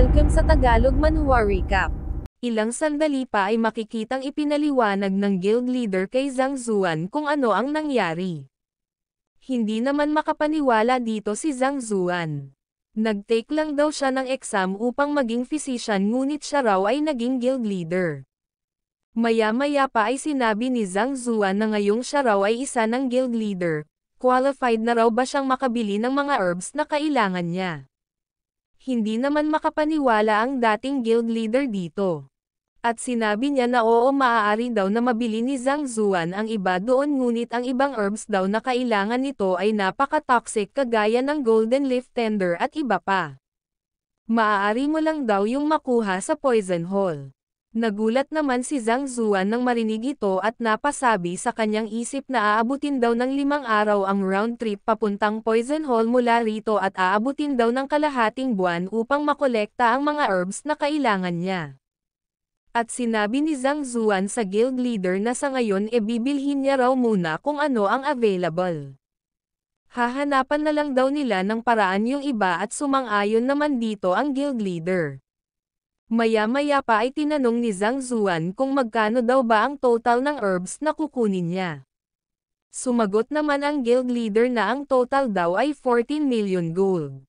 Welcome sa Tagalog Manhua Recap. Ilang sandali pa ay makikitang ipinaliwanag ng guild leader kay Zhang Zuan kung ano ang nangyari. Hindi naman makapaniwala dito si Zhang Zuan. Nag-take lang daw siya ng exam upang maging physician ngunit siya raw ay naging guild leader. Maya-maya pa ay sinabi ni Zhang Zuan na ngayong siya raw ay isa ng guild leader, qualified na raw ba siyang makabili ng mga herbs na kailangan niya hindi naman makapaniwala ang dating guild leader dito. At sinabi niya na oo maaari daw na mabili ni Zhang Zuan ang iba doon ngunit ang ibang herbs daw na kailangan nito ay napaka-toxic kagaya ng golden leaf tender at iba pa. Maaari mo lang daw yung makuha sa poison hole. Nagulat naman si Zhang Zuan nang marinig ito at napasabi sa kanyang isip na aabutin daw ng limang araw ang round trip papuntang Poison Hall mula rito at aabutin daw ng kalahating buwan upang makolekta ang mga herbs na kailangan niya. At sinabi ni Zhang Zuan sa guild leader na sa ngayon e bibilhin niya raw muna kung ano ang available. Hahanapan na lang daw nila ng paraan yung iba at sumang-ayon naman dito ang guild leader. Maya-maya pa ay tinanong ni Zhang Zuan kung magkano daw ba ang total ng herbs na kukunin niya. Sumagot naman ang guild leader na ang total daw ay 14 million gold.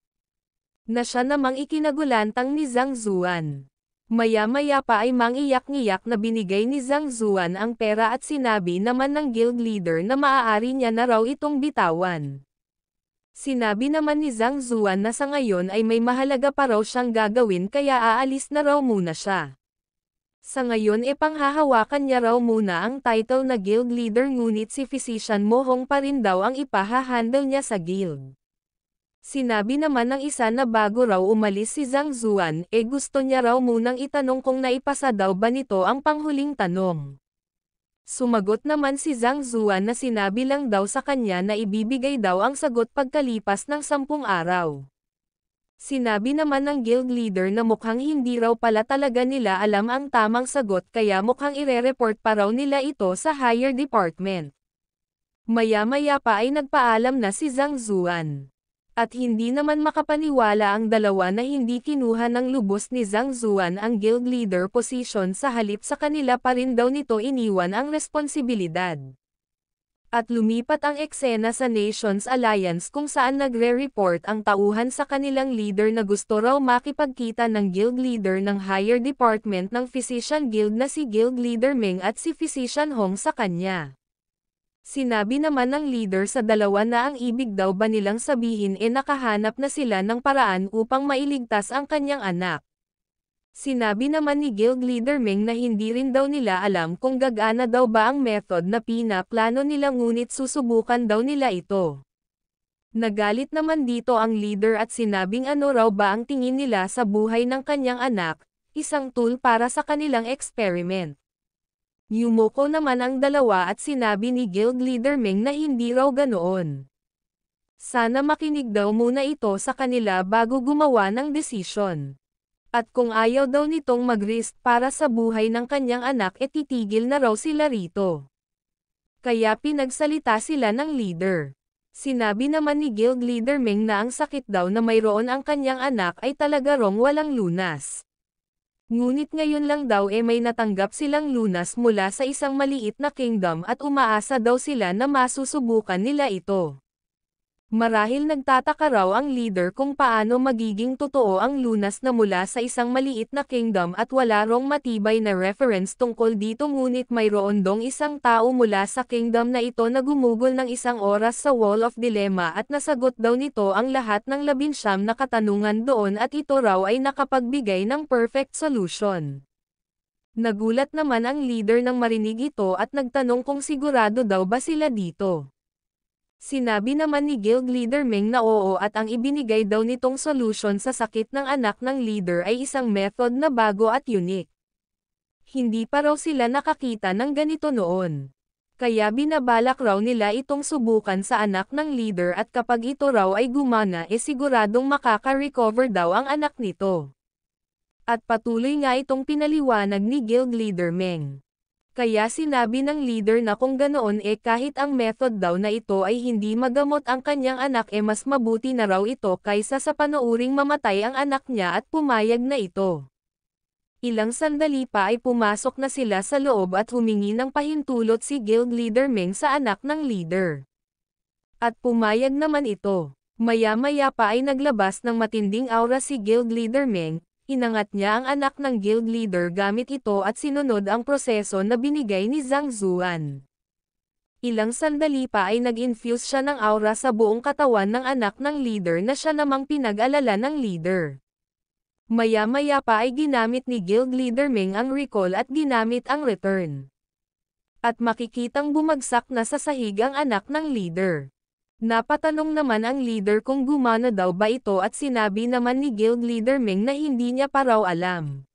Na siya namang ikinagulantang ni Zhang Zuan. Maya-maya pa ay mangiyak-ngiyak na binigay ni Zhang Zuan ang pera at sinabi naman ng guild leader na maaari niya na raw itong bitawan. Sinabi naman ni Zhang Zuan na sa ngayon ay may mahalaga pa raw siyang gagawin kaya aalis na raw muna siya. Sa ngayon e panghahawakan niya raw muna ang title na guild leader ngunit si Physician Mo Hong pa rin daw ang ipahahandle niya sa guild. Sinabi naman ng isa na bago raw umalis si Zhang Zuan, e eh, gusto niya raw munang itanong kung naipasa daw ba nito ang panghuling tanong. Sumagot naman si Zhang Zuan na sinabi lang daw sa kanya na ibibigay daw ang sagot pagkalipas ng sampung araw. Sinabi naman ng guild leader na mukhang hindi raw pala talaga nila alam ang tamang sagot kaya mukhang ire-report pa raw nila ito sa higher department. Maya-maya pa ay nagpaalam na si Zhang Zuan. At hindi naman makapaniwala ang dalawa na hindi kinuha ng lubos ni Zhang Zuan ang guild leader position sa halip sa kanila pa rin daw nito iniwan ang responsibilidad. At lumipat ang eksena sa Nations Alliance kung saan nagre-report ang tauhan sa kanilang leader na gusto raw makipagkita ng guild leader ng higher department ng Physician Guild na si Guild Leader Ming at si Physician Hong sa kanya. Sinabi naman ng leader sa dalawa na ang ibig daw ba nilang sabihin e nakahanap na sila ng paraan upang mailigtas ang kanyang anak. Sinabi naman ni Guild Leader Meng na hindi rin daw nila alam kung gagana daw ba ang method na pinaplano nila ngunit susubukan daw nila ito. Nagalit naman dito ang leader at sinabing ano raw ba ang tingin nila sa buhay ng kanyang anak, isang tool para sa kanilang experiment. Yumoko naman ang dalawa at sinabi ni guild leader Meng na hindi raw ganoon. Sana makinig daw muna ito sa kanila bago gumawa ng desisyon. At kung ayaw daw nitong mag para sa buhay ng kanyang anak e titigil na raw sila rito. Kaya pinagsalita sila ng leader. Sinabi naman ni guild leader Meng na ang sakit daw na mayroon ang kanyang anak ay talaga rong walang lunas. Ngunit ngayon lang daw e eh may natanggap silang lunas mula sa isang maliit na kingdom at umaasa daw sila na masusubukan nila ito. Marahil nagtataka raw ang leader kung paano magiging totoo ang lunas na mula sa isang maliit na kingdom at wala rong matibay na reference tungkol dito ngunit mayroon dong isang tao mula sa kingdom na ito na gumugol ng isang oras sa Wall of Dilemma at nasagot daw nito ang lahat ng labinsyam na katanungan doon at ito raw ay nakapagbigay ng perfect solution. Nagulat naman ang leader nang marinig ito at nagtanong kung sigurado daw ba sila dito. Sinabi naman ni Guild Leader Meng na oo at ang ibinigay daw nitong solusyon sa sakit ng anak ng leader ay isang method na bago at unique. Hindi pa raw sila nakakita ng ganito noon. Kaya binabalak raw nila itong subukan sa anak ng leader at kapag ito raw ay gumana e eh siguradong makaka-recover daw ang anak nito. At patuloy nga itong pinaliwanag ni Guild Leader Meng. Kaya sinabi ng leader na kung ganoon e eh kahit ang method daw na ito ay hindi magamot ang kanyang anak e eh mas mabuti na raw ito kaysa sa panooring mamatay ang anak niya at pumayag na ito. Ilang sandali pa ay pumasok na sila sa loob at humingi ng pahintulot si guild leader Meng sa anak ng leader. At pumayag naman ito. Maya-maya pa ay naglabas ng matinding aura si guild leader Meng, Inangat niya ang anak ng guild leader gamit ito at sinunod ang proseso na binigay ni Zhang Zuan. Ilang sandali pa ay nag-infuse siya ng aura sa buong katawan ng anak ng leader na siya namang pinag-alala ng leader. Maya-maya pa ay ginamit ni guild leader Ming ang recall at ginamit ang return. At makikitang bumagsak na sa sahig ang anak ng leader. Napatanong naman ang leader kung gumana daw ba ito at sinabi naman ni Guild Leader Ming na hindi niya pa raw alam.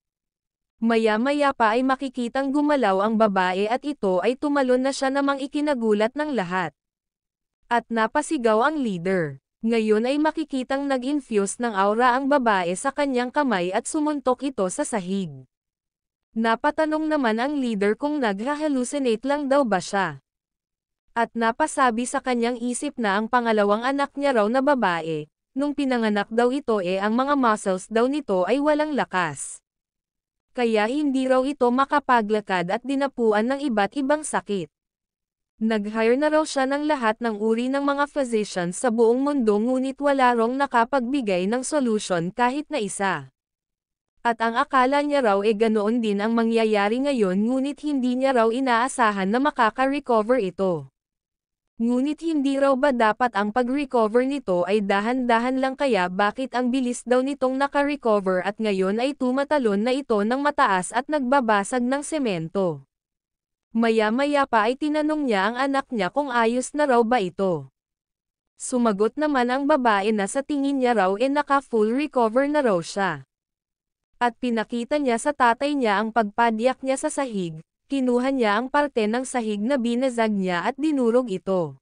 Maya-maya pa ay makikitang gumalaw ang babae at ito ay tumalon na siya namang ikinagulat ng lahat. At napasigaw ang leader. Ngayon ay makikitang nag-infuse ng aura ang babae sa kanyang kamay at sumuntok ito sa sahig. Napatanong naman ang leader kung nag-hallucinate lang daw ba siya at napasabi sa kanyang isip na ang pangalawang anak niya raw na babae, nung pinanganak daw ito e eh ang mga muscles daw nito ay walang lakas. Kaya hindi raw ito makapaglakad at dinapuan ng iba't ibang sakit. Nag-hire na raw siya ng lahat ng uri ng mga physicians sa buong mundo ngunit wala rong nakapagbigay ng solusyon kahit na isa. At ang akala niya raw e eh ganoon din ang mangyayari ngayon ngunit hindi niya raw inaasahan na makaka-recover ito. Ngunit hindi raw ba dapat ang pag-recover nito ay dahan-dahan lang kaya bakit ang bilis daw nitong naka-recover at ngayon ay tumatalon na ito ng mataas at nagbabasag ng semento. Maya-maya pa ay tinanong niya ang anak niya kung ayos na raw ba ito. Sumagot naman ang babae na sa tingin niya raw ay naka full recover na raw siya. At pinakita niya sa tatay niya ang pagpadyak niya sa sahig, kinuha niya ang parte ng sahig na binazag niya at dinurog ito.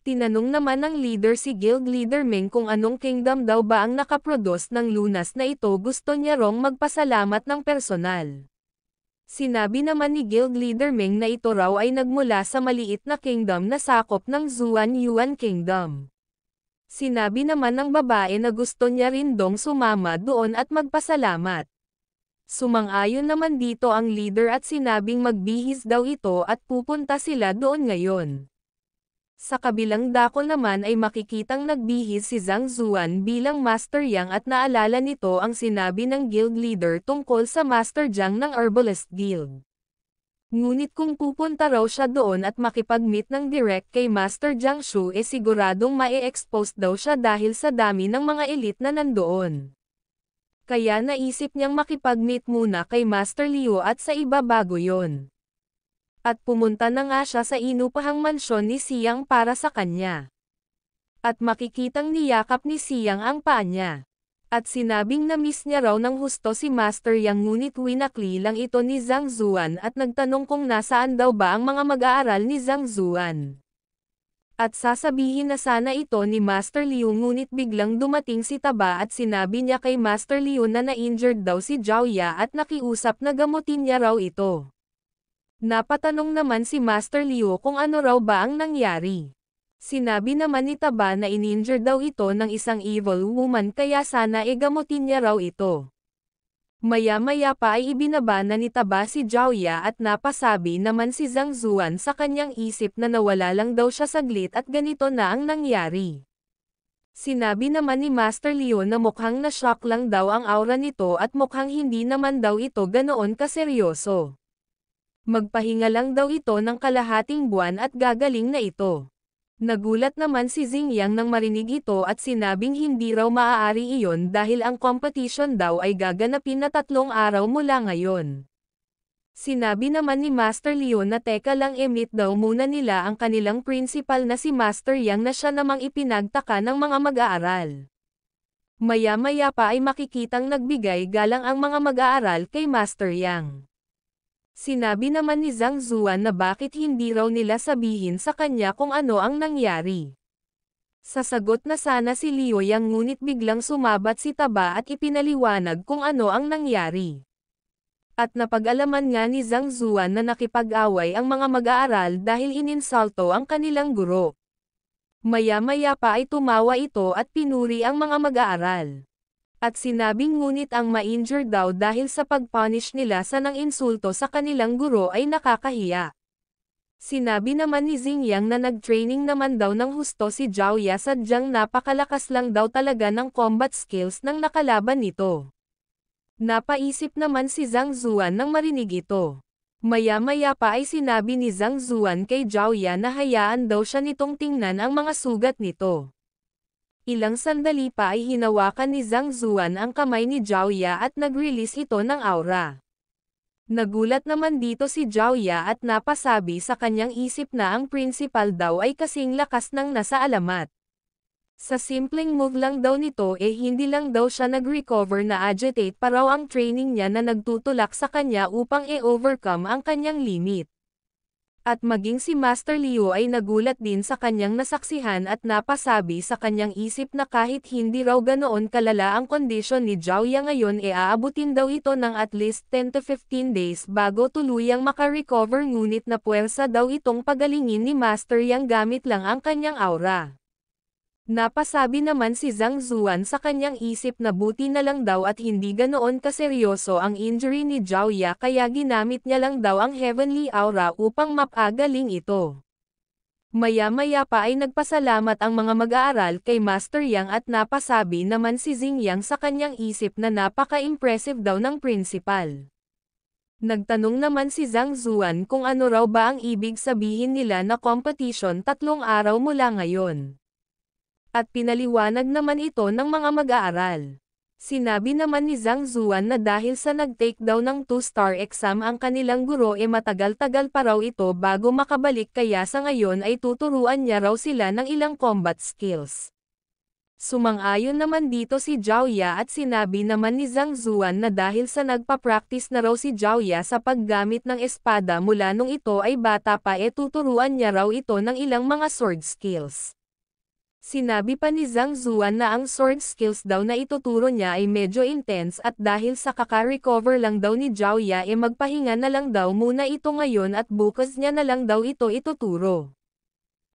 Tinanong naman ng leader si Guild Leader Meng kung anong kingdom daw ba ang nakaproduce ng lunas na ito gusto niya rong magpasalamat ng personal. Sinabi naman ni Guild Leader Meng na ito raw ay nagmula sa maliit na kingdom na sakop ng Zuan Yuan Kingdom. Sinabi naman ng babae na gusto niya rin dong sumama doon at magpasalamat. Sumang-ayon naman dito ang leader at sinabing magbihis daw ito at pupunta sila doon ngayon. Sa kabilang dako naman ay makikitang nagbihis si Zhang Zuan bilang Master Yang at naalala nito ang sinabi ng guild leader tungkol sa Master Jiang ng Herbalist Guild. Ngunit kung pupunta raw siya doon at makipag-meet ng direct kay Master Jiang Shu e eh siguradong mae-expose daw siya dahil sa dami ng mga elite na nandoon kaya naisip niyang makipag-meet muna kay Master Leo at sa iba bago yon. At pumunta na nga siya sa inupahang mansyon ni Siyang para sa kanya. At makikitang niyakap ni Siyang ang paa niya. At sinabing na miss niya raw ng husto si Master Yang ngunit winakli lang ito ni Zhang Zuan at nagtanong kung nasaan daw ba ang mga mag-aaral ni Zhang Zuan. At sasabihin na sana ito ni Master Liu ngunit biglang dumating si Taba at sinabi niya kay Master Liu na na-injured daw si Jiaoya at nakiusap na gamutin niya raw ito. Napatanong naman si Master Liu kung ano raw ba ang nangyari. Sinabi naman ni Taba na in-injured daw ito ng isang evil woman kaya sana e gamutin niya raw ito. Maya-maya pa ay ibinaba na ni Taba si Jiaoya at napasabi naman si Zhang Zuan sa kanyang isip na nawala lang daw siya saglit at ganito na ang nangyari. Sinabi naman ni Master Leo na mukhang na-shock lang daw ang aura nito at mukhang hindi naman daw ito ganoon kaseryoso. Magpahinga lang daw ito ng kalahating buwan at gagaling na ito. Nagulat naman si Zingyang nang marinig ito at sinabing hindi raw maaari iyon dahil ang competition daw ay gaganapin na tatlong araw mula ngayon. Sinabi naman ni Master Leon na teka lang emit daw muna nila ang kanilang principal na si Master Yang na siya namang ipinagtaka ng mga mag-aaral. Maya-maya pa ay makikitang nagbigay galang ang mga mag-aaral kay Master Yang. Sinabi naman ni Zhang Zuan na bakit hindi raw nila sabihin sa kanya kung ano ang nangyari. Sasagot na sana si Liu Yang ngunit biglang sumabat si Taba at ipinaliwanag kung ano ang nangyari. At napag-alaman nga ni Zhang Zuan na nakipag-away ang mga mag-aaral dahil ininsalto ang kanilang guro. Maya-maya pa ay tumawa ito at pinuri ang mga mag-aaral at sinabing ngunit ang ma-injure daw dahil sa pag-punish nila sa nang insulto sa kanilang guro ay nakakahiya. Sinabi naman ni Zingyang na nag-training naman daw ng husto si Zhao Ya sadyang napakalakas lang daw talaga ng combat skills ng nakalaban nito. Napaisip naman si Zhang Zuan nang marinig ito. Maya-maya pa ay sinabi ni Zhang Zuan kay Zhao Ya na hayaan daw siya nitong tingnan ang mga sugat nito. Ilang sandali pa ay hinawakan ni Zhang Zuan ang kamay ni Jiaoya at nag-release ito ng aura. Nagulat naman dito si Jiaoya at napasabi sa kanyang isip na ang principal daw ay kasing lakas ng nasa alamat. Sa simpleng move lang daw nito eh hindi lang daw siya nag-recover na agitate pa raw ang training niya na nagtutulak sa kanya upang i-overcome ang kanyang limit. At maging si Master Leo ay nagulat din sa kanyang nasaksihan at napasabi sa kanyang isip na kahit hindi raw ganoon kalala ang kondisyon ni Jauya ngayon e aabutin daw ito ng at least 10 to 15 days bago tuluyang makarecover ngunit na puwersa daw itong pagalingin ni Master Yang gamit lang ang kanyang aura. Napasabi naman si Zhang Zuan sa kanyang isip na buti na lang daw at hindi ganoon kaseryoso ang injury ni Zhao Ya kaya ginamit niya lang daw ang heavenly aura upang mapagaling ito. Maya-maya pa ay nagpasalamat ang mga mag-aaral kay Master Yang at napasabi naman si Zing Yang sa kanyang isip na napaka-impressive daw ng principal. Nagtanong naman si Zhang Zuan kung ano raw ba ang ibig sabihin nila na competition tatlong araw mula ngayon at pinaliwanag naman ito ng mga mag-aaral. Sinabi naman ni Zhang Zuan na dahil sa nag-take daw ng two-star exam ang kanilang guro e matagal-tagal pa raw ito bago makabalik kaya sa ngayon ay tuturuan niya raw sila ng ilang combat skills. Sumang-ayon naman dito si Zhao Ya at sinabi naman ni Zhang Zuan na dahil sa nagpa-practice na raw si Zhao Ya sa paggamit ng espada mula nung ito ay bata pa e tuturuan niya raw ito ng ilang mga sword skills. Sinabi pa ni Zhang Zuan na ang sword skills daw na ituturo niya ay medyo intense at dahil sa kaka-recover lang daw ni Zhao Ya e eh magpahinga na lang daw muna ito ngayon at bukas niya na lang daw ito ituturo.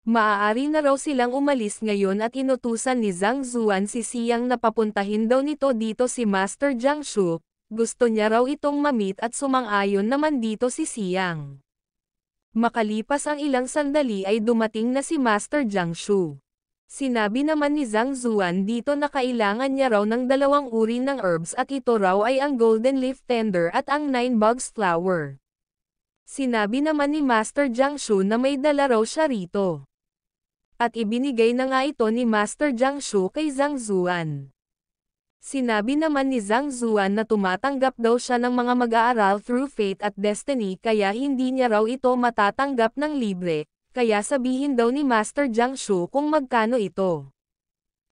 Maaari na raw silang umalis ngayon at inutusan ni Zhang Zuan si Siyang na papuntahin daw nito dito si Master Jiang Shu, gusto niya raw itong mamit at sumang-ayon naman dito si Siyang. Makalipas ang ilang sandali ay dumating na si Master Jiang Shu. Sinabi naman ni Zhang Zuan dito na kailangan niya raw ng dalawang uri ng herbs at ito raw ay ang golden leaf tender at ang nine bugs flower. Sinabi naman ni Master Jiang Shu na may dala raw siya rito. At ibinigay na nga ito ni Master Jiang Shu kay Zhang Zuan. Sinabi naman ni Zhang Zuan na tumatanggap daw siya ng mga mag-aaral through fate at destiny kaya hindi niya raw ito matatanggap ng libre, kaya sabihin daw ni Master Jiang Shu kung magkano ito.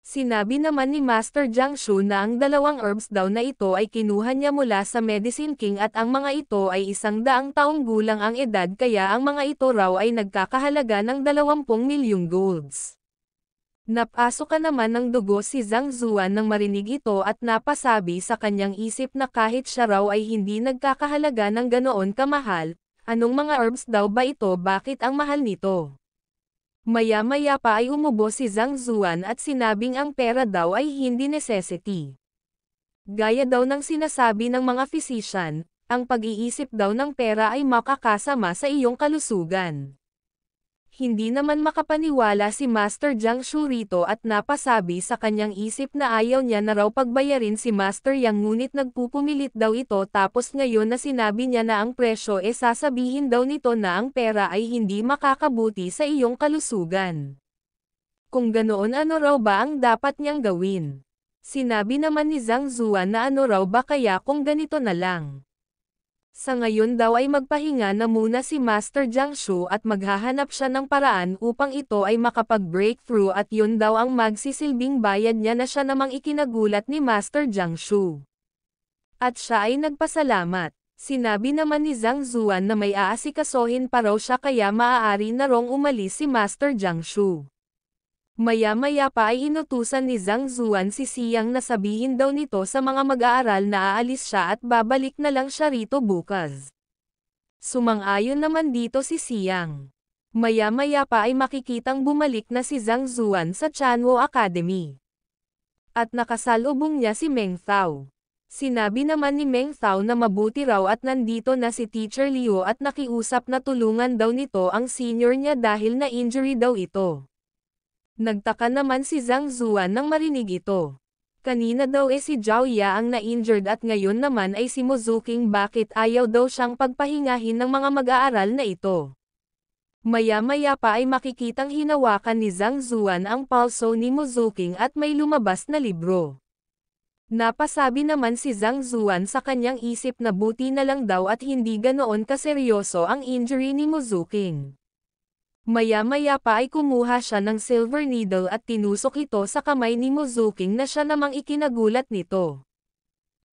Sinabi naman ni Master Jiang Shu na ang dalawang herbs daw na ito ay kinuha niya mula sa Medicine King at ang mga ito ay isang daang taong gulang ang edad kaya ang mga ito raw ay nagkakahalaga ng 20 milyong golds. Napasok ka naman ng dugo si Zhang Zuan nang marinig ito at napasabi sa kanyang isip na kahit siya raw ay hindi nagkakahalaga ng ganoon kamahal, Anong mga herbs daw ba ito bakit ang mahal nito? Maya-maya pa ay umubo si Zhang Zuan at sinabing ang pera daw ay hindi necessity. Gaya daw ng sinasabi ng mga physician, ang pag-iisip daw ng pera ay makakasama sa iyong kalusugan hindi naman makapaniwala si Master Jiang Shu rito at napasabi sa kanyang isip na ayaw niya na raw pagbayarin si Master Yang ngunit nagpupumilit daw ito tapos ngayon na sinabi niya na ang presyo e sasabihin daw nito na ang pera ay hindi makakabuti sa iyong kalusugan. Kung ganoon ano raw ba ang dapat niyang gawin? Sinabi naman ni Zhang Zuan na ano raw ba kaya kung ganito na lang. Sa ngayon daw ay magpahinga na muna si Master Jiang Shu at maghahanap siya ng paraan upang ito ay makapag-breakthrough at yun daw ang magsisilbing bayad niya na siya namang ikinagulat ni Master Jiang Shu. At siya ay nagpasalamat. Sinabi naman ni Zhang Zuan na may aasikasuhin pa raw siya kaya maaari na rong umalis si Master Jiang Shu. Maya-maya pa ay inutusan ni Zhang Zuan si Siyang na sabihin daw nito sa mga mag-aaral na aalis siya at babalik na lang siya rito bukas. Sumang-ayon naman dito si Siyang. Maya-maya pa ay makikitang bumalik na si Zhang Zuan sa Chanwo Academy. At nakasalubong niya si Meng Thao. Sinabi naman ni Meng Thao na mabuti raw at nandito na si Teacher Liu at nakiusap na tulungan daw nito ang senior niya dahil na injury daw ito. Nagtaka naman si Zhang Zuan nang marinig ito. Kanina daw eh si Zhao Ya ang na-injured at ngayon naman ay si Mozuking bakit ayaw daw siyang pagpahingahin ng mga mag-aaral na ito. Maya-maya pa ay makikitang hinawakan ni Zhang Zuan ang palso ni Mozuking at may lumabas na libro. Napasabi naman si Zhang Zuan sa kanyang isip na buti na lang daw at hindi ganoon kaseryoso ang injury ni Mozuking. Maya-maya pa ay kumuha siya ng silver needle at tinusok ito sa kamay ni Mozuking na siya namang ikinagulat nito.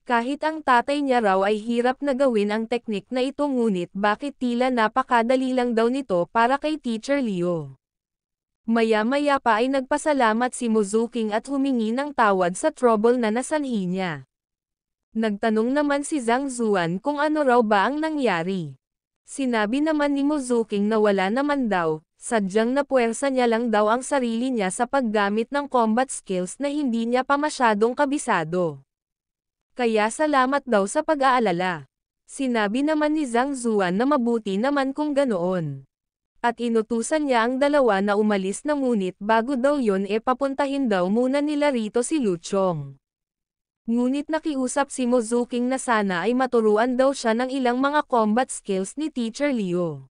Kahit ang tatay niya raw ay hirap na gawin ang teknik na ito ngunit bakit tila napakadali lang daw nito para kay Teacher Leo. Maya-maya pa ay nagpasalamat si Mozuking at humingi ng tawad sa trouble na nasanhi niya. Nagtanong naman si Zhang Zuan kung ano raw ba ang nangyari. Sinabi naman ni Muzuking na wala naman daw, sadyang napuwersa niya lang daw ang sarili niya sa paggamit ng combat skills na hindi niya pa masyadong kabisado. Kaya salamat daw sa pag-aalala. Sinabi naman ni Zhang Zuan na mabuti naman kung ganoon. At inutusan niya ang dalawa na umalis na ngunit bago daw yon e papuntahin daw muna nila rito si Luchong. Ngunit nakiusap si Mozuking na sana ay maturuan daw siya ng ilang mga combat skills ni Teacher Leo.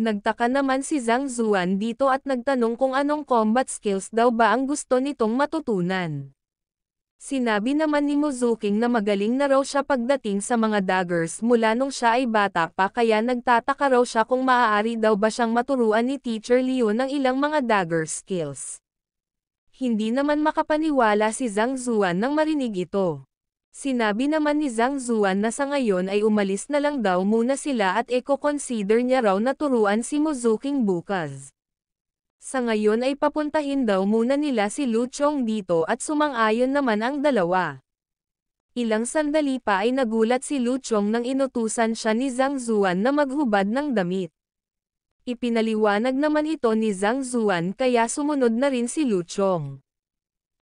Nagtaka naman si Zhang Zuan dito at nagtanong kung anong combat skills daw ba ang gusto nitong matutunan. Sinabi naman ni Mozuking na magaling na raw siya pagdating sa mga daggers mula nung siya ay bata pa kaya nagtataka raw siya kung maaari daw ba siyang maturuan ni Teacher Leo ng ilang mga dagger skills. Hindi naman makapaniwala si Zhang Zuan nang marinig ito. Sinabi naman ni Zhang Zuan na sa ngayon ay umalis na lang daw muna sila at eco consider niya raw na turuan si Muzuking bukas. Sa ngayon ay papuntahin daw muna nila si Lu Chong dito at sumang-ayon naman ang dalawa. Ilang sandali pa ay nagulat si Lu Chong nang inutusan siya ni Zhang Zuan na maghubad ng damit. Ipinaliwanag naman ito ni Zhang Zuan kaya sumunod na rin si Lu Chong.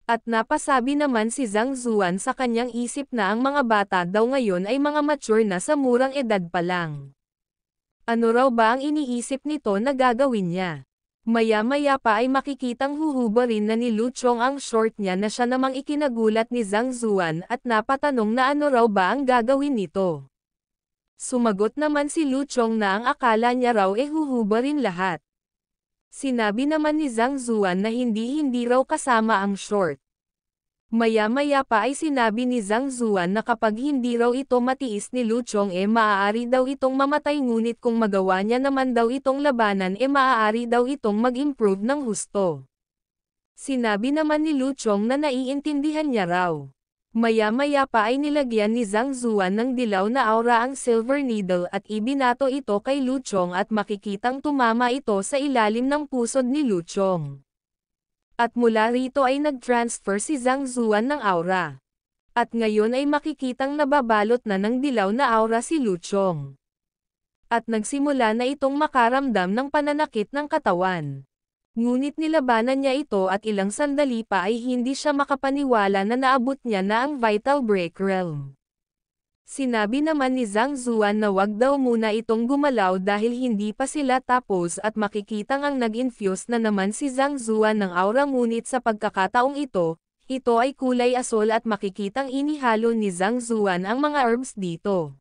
At napasabi naman si Zhang Zuan sa kanyang isip na ang mga bata daw ngayon ay mga mature na sa murang edad pa lang. Ano raw ba ang iniisip nito na gagawin niya? Maya-maya pa ay makikitang huhuba rin na ni Lu Chong ang short niya na siya namang ikinagulat ni Zhang Zuan at napatanong na ano raw ba ang gagawin nito. Sumagot naman si Luchong na ang akala niya raw eh huhuba rin lahat. Sinabi naman ni Zhang Zuan na hindi-hindi raw kasama ang short. Maya-maya pa ay sinabi ni Zhang Zuan na kapag hindi raw ito matiis ni Luchong eh maaari daw itong mamatay ngunit kung magawa niya naman daw itong labanan eh maaari daw itong mag-improve ng husto. Sinabi naman ni Luchong na naiintindihan niya raw. Maya-maya pa ay nilagyan ni Zhang Zuan ng dilaw na aura ang silver needle at ibinato ito kay Luchong at makikitang tumama ito sa ilalim ng pusod ni Luchong. At mula rito ay nag-transfer si Zhang Zuan ng aura. At ngayon ay makikitang nababalot na ng dilaw na aura si Luchong. At nagsimula na itong makaramdam ng pananakit ng katawan. Ngunit nilabanan niya ito at ilang sandali pa ay hindi siya makapaniwala na naabot niya na ang Vital Break Realm. Sinabi naman ni Zhang Zuan na wag daw muna itong gumalaw dahil hindi pa sila tapos at makikitang ang nag-infuse na naman si Zhang Zuan ng aura ngunit sa pagkakataong ito, ito ay kulay asol at makikitang inihalo ni Zhang Zuan ang mga herbs dito.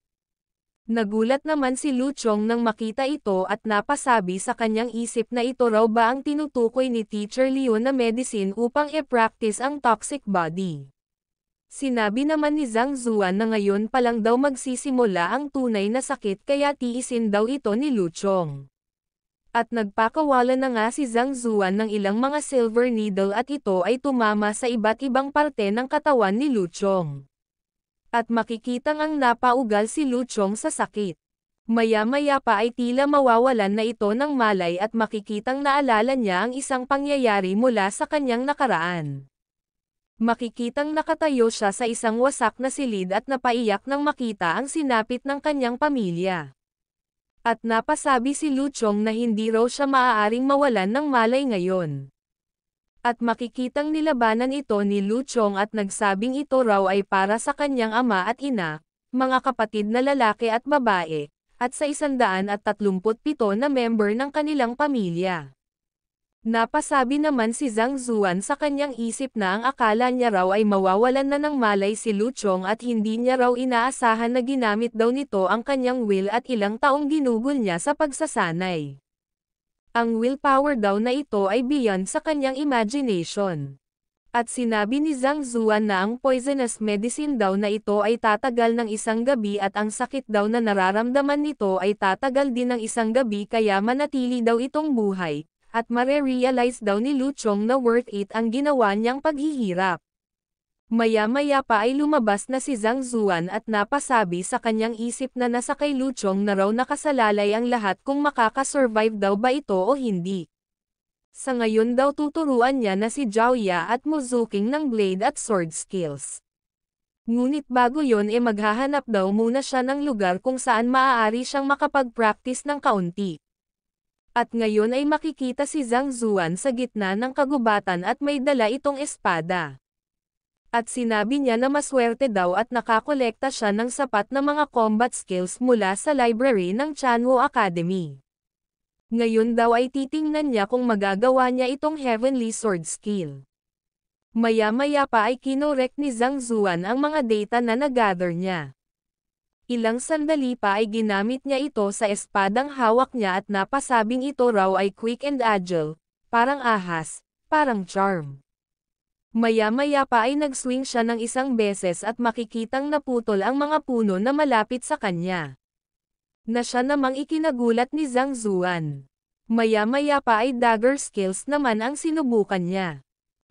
Nagulat naman si Luchong nang makita ito at napasabi sa kanyang isip na ito raw ba ang tinutukoy ni Teacher Leon na medicine upang e-practice ang toxic body. Sinabi naman ni Zhang Zuan na ngayon pa lang daw magsisimula ang tunay na sakit kaya tiisin daw ito ni Luchong. At nagpakawala na nga si Zhang Zuan ng ilang mga silver needle at ito ay tumama sa iba't ibang parte ng katawan ni Luchong at makikitang ang napaugal si Luchong sa sakit. Maya-maya pa ay tila mawawalan na ito ng malay at makikitang naalala niya ang isang pangyayari mula sa kanyang nakaraan. Makikitang nakatayo siya sa isang wasak na silid at napaiyak nang makita ang sinapit ng kanyang pamilya. At napasabi si Luchong na hindi raw siya maaaring mawalan ng malay ngayon at makikitang nilabanan ito ni Luchong at nagsabing ito raw ay para sa kanyang ama at ina, mga kapatid na lalaki at babae, at sa 137 na member ng kanilang pamilya. Napasabi naman si Zhang Zuan sa kanyang isip na ang akala niya raw ay mawawalan na ng malay si Luchong at hindi niya raw inaasahan na ginamit daw nito ang kanyang will at ilang taong ginugol niya sa pagsasanay. Ang willpower daw na ito ay beyond sa kanyang imagination. At sinabi ni Zhang Zuan na ang poisonous medicine daw na ito ay tatagal ng isang gabi at ang sakit daw na nararamdaman nito ay tatagal din ng isang gabi kaya manatili daw itong buhay, at mare-realize daw ni Lu Chong na worth it ang ginawa niyang paghihirap. Maya-maya pa ay lumabas na si Zhang Zuan at napasabi sa kanyang isip na nasa kay Luchong na raw nakasalalay ang lahat kung makakasurvive daw ba ito o hindi. Sa ngayon daw tuturuan niya na si Zhaoya at Muzuking ng blade at sword skills. Ngunit bago yon e eh maghahanap daw muna siya ng lugar kung saan maaari siyang makapag-practice ng kaunti. At ngayon ay makikita si Zhang Zuan sa gitna ng kagubatan at may dala itong espada at sinabi niya na maswerte daw at nakakolekta siya ng sapat na mga combat skills mula sa library ng Chanwo Academy. Ngayon daw ay titingnan niya kung magagawa niya itong Heavenly Sword skill. Maya-maya pa ay kinorek ni Zhang Zuan ang mga data na nagather niya. Ilang sandali pa ay ginamit niya ito sa espadang hawak niya at napasabing ito raw ay quick and agile, parang ahas, parang charm. Maya-maya pa ay nag-swing siya ng isang beses at makikitang naputol ang mga puno na malapit sa kanya. Na siya namang ikinagulat ni Zhang Zuan. Maya-maya pa ay dagger skills naman ang sinubukan niya.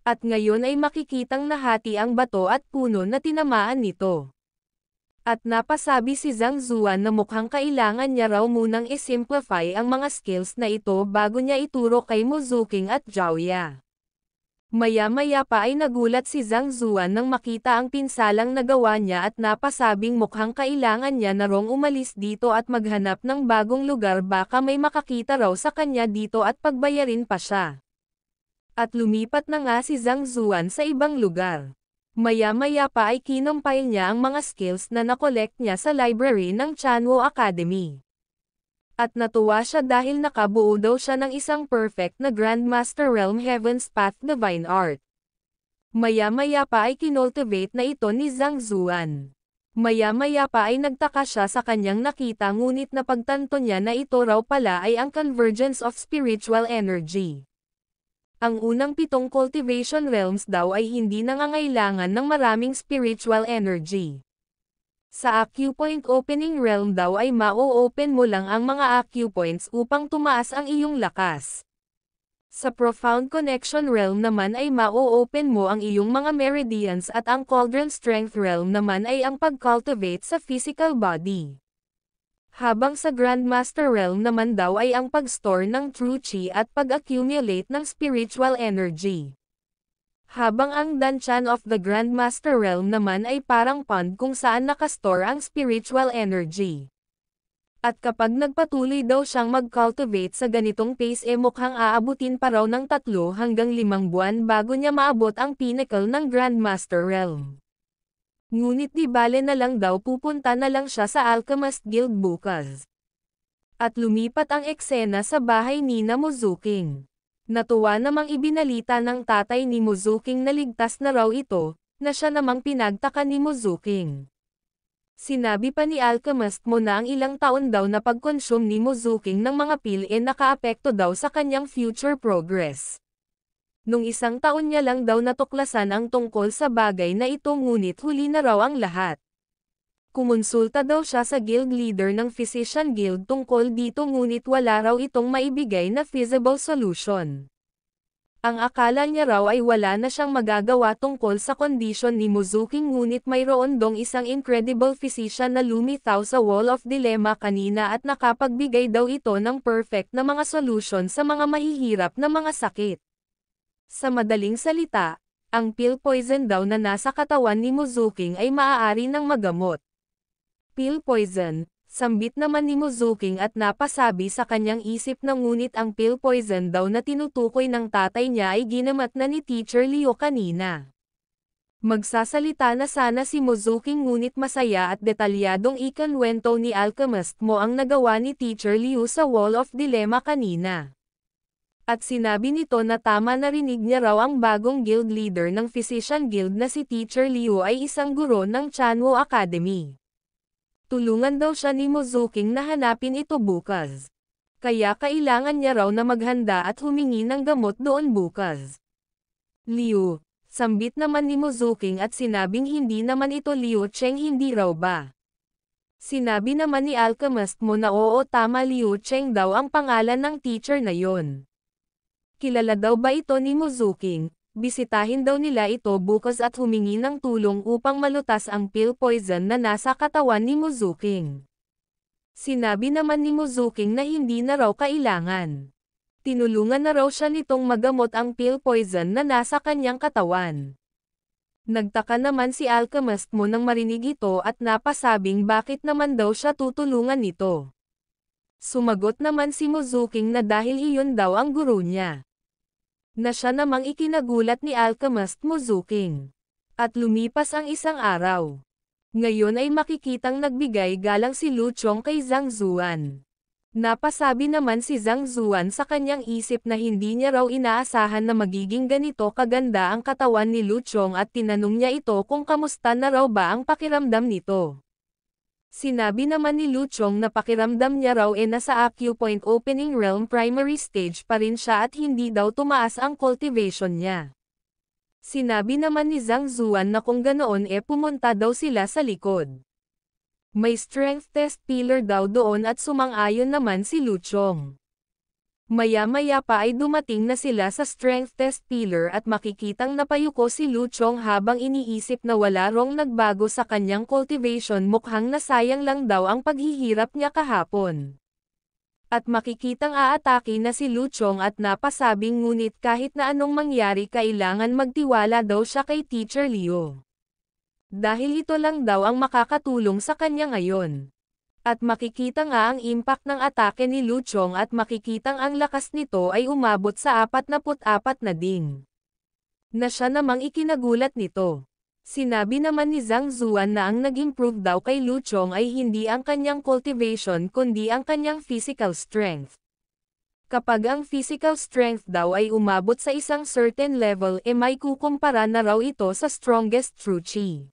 At ngayon ay makikitang nahati ang bato at puno na tinamaan nito. At napasabi si Zhang Zuan na mukhang kailangan niya raw munang isimplify ang mga skills na ito bago niya ituro kay Muzuking at Zhaoya. Maya-maya pa ay nagulat si Zhang Zuan nang makita ang pinsalang nagawa niya at napasabing mukhang kailangan niya na rong umalis dito at maghanap ng bagong lugar baka may makakita raw sa kanya dito at pagbayarin pa siya. At lumipat na nga si Zhang Zuan sa ibang lugar. Maya-maya pa ay kinompile niya ang mga skills na nakolekt niya sa library ng Chanwo Academy at natuwa siya dahil nakabuo daw siya ng isang perfect na Grandmaster Realm Heaven's Path Divine Art. Maya-maya pa ay kinultivate na ito ni Zhang Zuan. Maya-maya pa ay nagtaka siya sa kanyang nakita ngunit pagtanto niya na ito raw pala ay ang convergence of spiritual energy. Ang unang pitong cultivation realms daw ay hindi nangangailangan ng maraming spiritual energy. Sa acupoint Opening Realm daw ay ma-open mo lang ang mga acupoints upang tumaas ang iyong lakas. Sa Profound Connection Realm naman ay ma-open mo ang iyong mga meridians at ang Cauldron Strength Realm naman ay ang pag-cultivate sa physical body. Habang sa Grandmaster Realm naman daw ay ang pag-store ng True Chi at pag-accumulate ng spiritual energy. Habang ang Danchan of the Grandmaster Realm naman ay parang pond kung saan nakastore ang spiritual energy. At kapag nagpatuloy daw siyang mag-cultivate sa ganitong pace e mukhang aabutin pa raw ng tatlo hanggang limang buwan bago niya maabot ang pinnacle ng Grandmaster Realm. Ngunit di bale na lang daw pupunta na lang siya sa Alchemist Guild bukas. At lumipat ang eksena sa bahay ni Muzuking. Natuwa namang ibinalita ng tatay ni Muzuking na ligtas na raw ito, na siya namang pinagtaka ni Muzuking. Sinabi pa ni Alchemist mo na ang ilang taon daw na pagkonsume ni Muzuking ng mga pill e nakaapekto daw sa kanyang future progress. Nung isang taon niya lang daw natuklasan ang tungkol sa bagay na ito ngunit huli na raw ang lahat. Kumonsulta daw siya sa guild leader ng Physician Guild tungkol dito ngunit wala raw itong maibigay na feasible solution. Ang akala niya raw ay wala na siyang magagawa tungkol sa kondisyon ni Muzuki ngunit mayroon dong isang incredible physician na lumitaw sa wall of dilemma kanina at nakapagbigay daw ito ng perfect na mga solution sa mga mahihirap na mga sakit. Sa madaling salita, ang pill poison daw na nasa katawan ni Muzuki ay maaari ng magamot pill poison, sambit naman ni Muzuking at napasabi sa kanyang isip na ngunit ang pill poison daw na tinutukoy ng tatay niya ay ginamat na ni Teacher Leo kanina. Magsasalita na sana si Muzuking ngunit masaya at detalyadong ikanwento ni Alchemist mo ang nagawa ni Teacher Liu sa Wall of Dilemma kanina. At sinabi nito na tama narinig niya raw ang bagong guild leader ng Physician Guild na si Teacher Liu ay isang guro ng Chanwo Academy. Tulungan daw siya ni Mozuking na hanapin ito bukas. Kaya kailangan niya raw na maghanda at humingi ng gamot doon bukas. Liu, sambit naman ni Mozuking at sinabing hindi naman ito Liu Cheng hindi raw ba. Sinabi naman ni Alchemist mo na oo tama Liu Cheng daw ang pangalan ng teacher na yon. Kilala daw ba ito ni Mozuking, bisitahin daw nila ito bukas at humingi ng tulong upang malutas ang pill poison na nasa katawan ni Muzuking. Sinabi naman ni Muzuking na hindi na raw kailangan. Tinulungan na raw siya nitong magamot ang pill poison na nasa kanyang katawan. Nagtaka naman si Alchemist mo nang marinig ito at napasabing bakit naman daw siya tutulungan nito. Sumagot naman si Muzuking na dahil iyon daw ang guru niya na siya namang ikinagulat ni Alchemist Muzuking. At lumipas ang isang araw. Ngayon ay makikitang nagbigay galang si Lu Chong kay Zhang Zuan. Napasabi naman si Zhang Zuan sa kanyang isip na hindi niya raw inaasahan na magiging ganito kaganda ang katawan ni Lu Chong at tinanong niya ito kung kamusta na raw ba ang pakiramdam nito. Sinabi naman ni Luchong na pakiramdam niya raw e eh nasa acupoint opening realm primary stage pa rin siya at hindi daw tumaas ang cultivation niya. Sinabi naman ni Zhang Zuan na kung ganoon e pumunta daw sila sa likod. May strength test pillar daw doon at sumang-ayon naman si Luchong. Maya-maya pa ay dumating na sila sa strength test pillar at makikitang napayuko si Lu Chong habang iniisip na wala rong nagbago sa kanyang cultivation mukhang nasayang lang daw ang paghihirap niya kahapon. At makikitang aatake na si Lu Chong at napasabing ngunit kahit na anong mangyari kailangan magtiwala daw siya kay Teacher Leo. Dahil ito lang daw ang makakatulong sa kanya ngayon. At makikita nga ang impact ng atake ni Lu Chong at makikitang ang lakas nito ay umabot sa 44 na ding. Na siya namang ikinagulat nito. Sinabi naman ni Zhang Zuan na ang nag-improve daw kay Lu Chong ay hindi ang kanyang cultivation kundi ang kanyang physical strength. Kapag ang physical strength daw ay umabot sa isang certain level e eh may kukumpara na raw ito sa strongest true chi.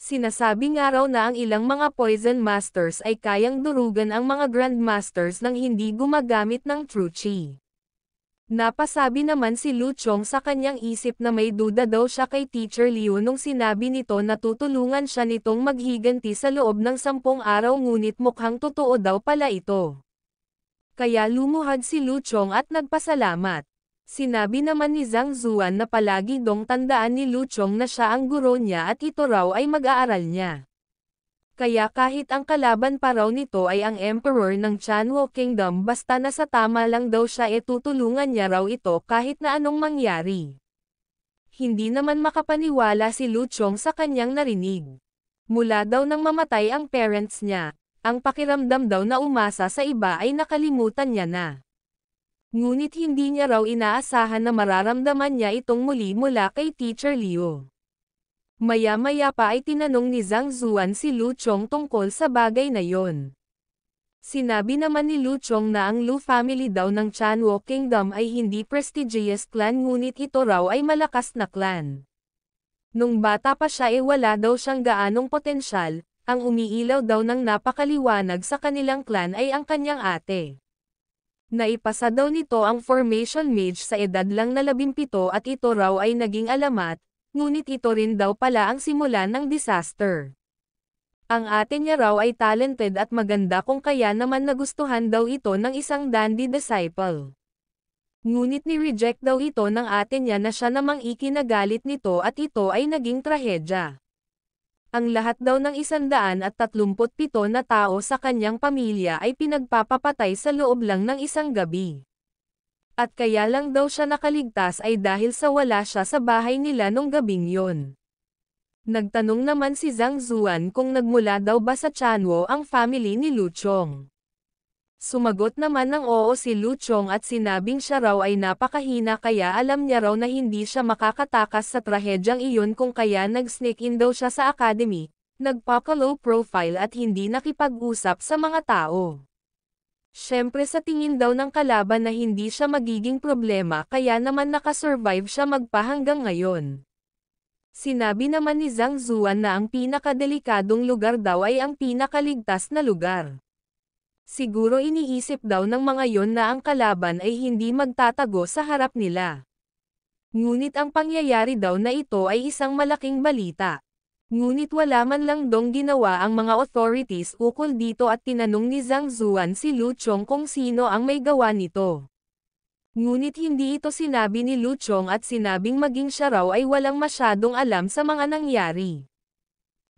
Sinasabi nga raw na ang ilang mga Poison Masters ay kayang durugan ang mga Grandmasters nang hindi gumagamit ng True Chi. Napasabi naman si Lu Chong sa kanyang isip na may duda daw siya kay Teacher Liu nung sinabi nito na tutulungan siya nitong maghiganti sa loob ng sampung araw ngunit mukhang totoo daw pala ito. Kaya lumuhad si Lu Chong at nagpasalamat. Sinabi naman ni Zhang Zuan na palagi dong tandaan ni Luchong na siya ang guro niya at ito raw ay mag-aaral niya. Kaya kahit ang kalaban pa raw nito ay ang Emperor ng Chanwo Kingdom basta na sa tama lang daw siya e tutulungan niya raw ito kahit na anong mangyari. Hindi naman makapaniwala si Luchong sa kanyang narinig. Mula daw nang mamatay ang parents niya, ang pakiramdam daw na umasa sa iba ay nakalimutan niya na. Ngunit hindi niya raw inaasahan na mararamdaman niya itong muli mula kay Teacher Liu. Maya-maya pa ay tinanong ni Zhang Zuan si Lu Chong tungkol sa bagay na yon. Sinabi naman ni Lu Chong na ang Lu family daw ng Chanwo Kingdom ay hindi prestigious clan ngunit ito raw ay malakas na clan. Nung bata pa siya ay eh wala daw siyang gaanong potensyal, ang umiilaw daw ng napakaliwanag sa kanilang clan ay ang kanyang ate. Naipasa daw nito ang formation mage sa edad lang na 17 at ito raw ay naging alamat, ngunit ito rin daw pala ang simula ng disaster. Ang ate niya raw ay talented at maganda kung kaya naman nagustuhan daw ito ng isang dandy disciple. Ngunit ni-reject daw ito ng ate niya na siya namang ikinagalit nito at ito ay naging trahedya. Ang lahat daw ng 137 na tao sa kanyang pamilya ay pinagpapapatay sa loob lang ng isang gabi. At kaya lang daw siya nakaligtas ay dahil sa wala siya sa bahay nila nung gabing yon. Nagtanong naman si Zhang Zuan kung nagmula daw ba sa Chanwo ang family ni Luchong. Sumagot naman ng oo si Luchong at sinabing siya raw ay napakahina kaya alam niya raw na hindi siya makakatakas sa trahedyang iyon kung kaya nag-sneak in daw siya sa academy, nagpaka-low profile at hindi nakipag-usap sa mga tao. Siyempre sa tingin daw ng kalaban na hindi siya magiging problema kaya naman nakasurvive siya magpa hanggang ngayon. Sinabi naman ni Zhang Zuan na ang pinakadelikadong lugar daw ay ang pinakaligtas na lugar. Siguro iniisip daw ng mga yon na ang kalaban ay hindi magtatago sa harap nila. Ngunit ang pangyayari daw na ito ay isang malaking balita. Ngunit wala man lang dong ginawa ang mga authorities ukol dito at tinanong ni Zhang Zuan si Lu Chong kung sino ang may gawa nito. Ngunit hindi ito sinabi ni Lu Chong at sinabing maging siya raw ay walang masyadong alam sa mga nangyari.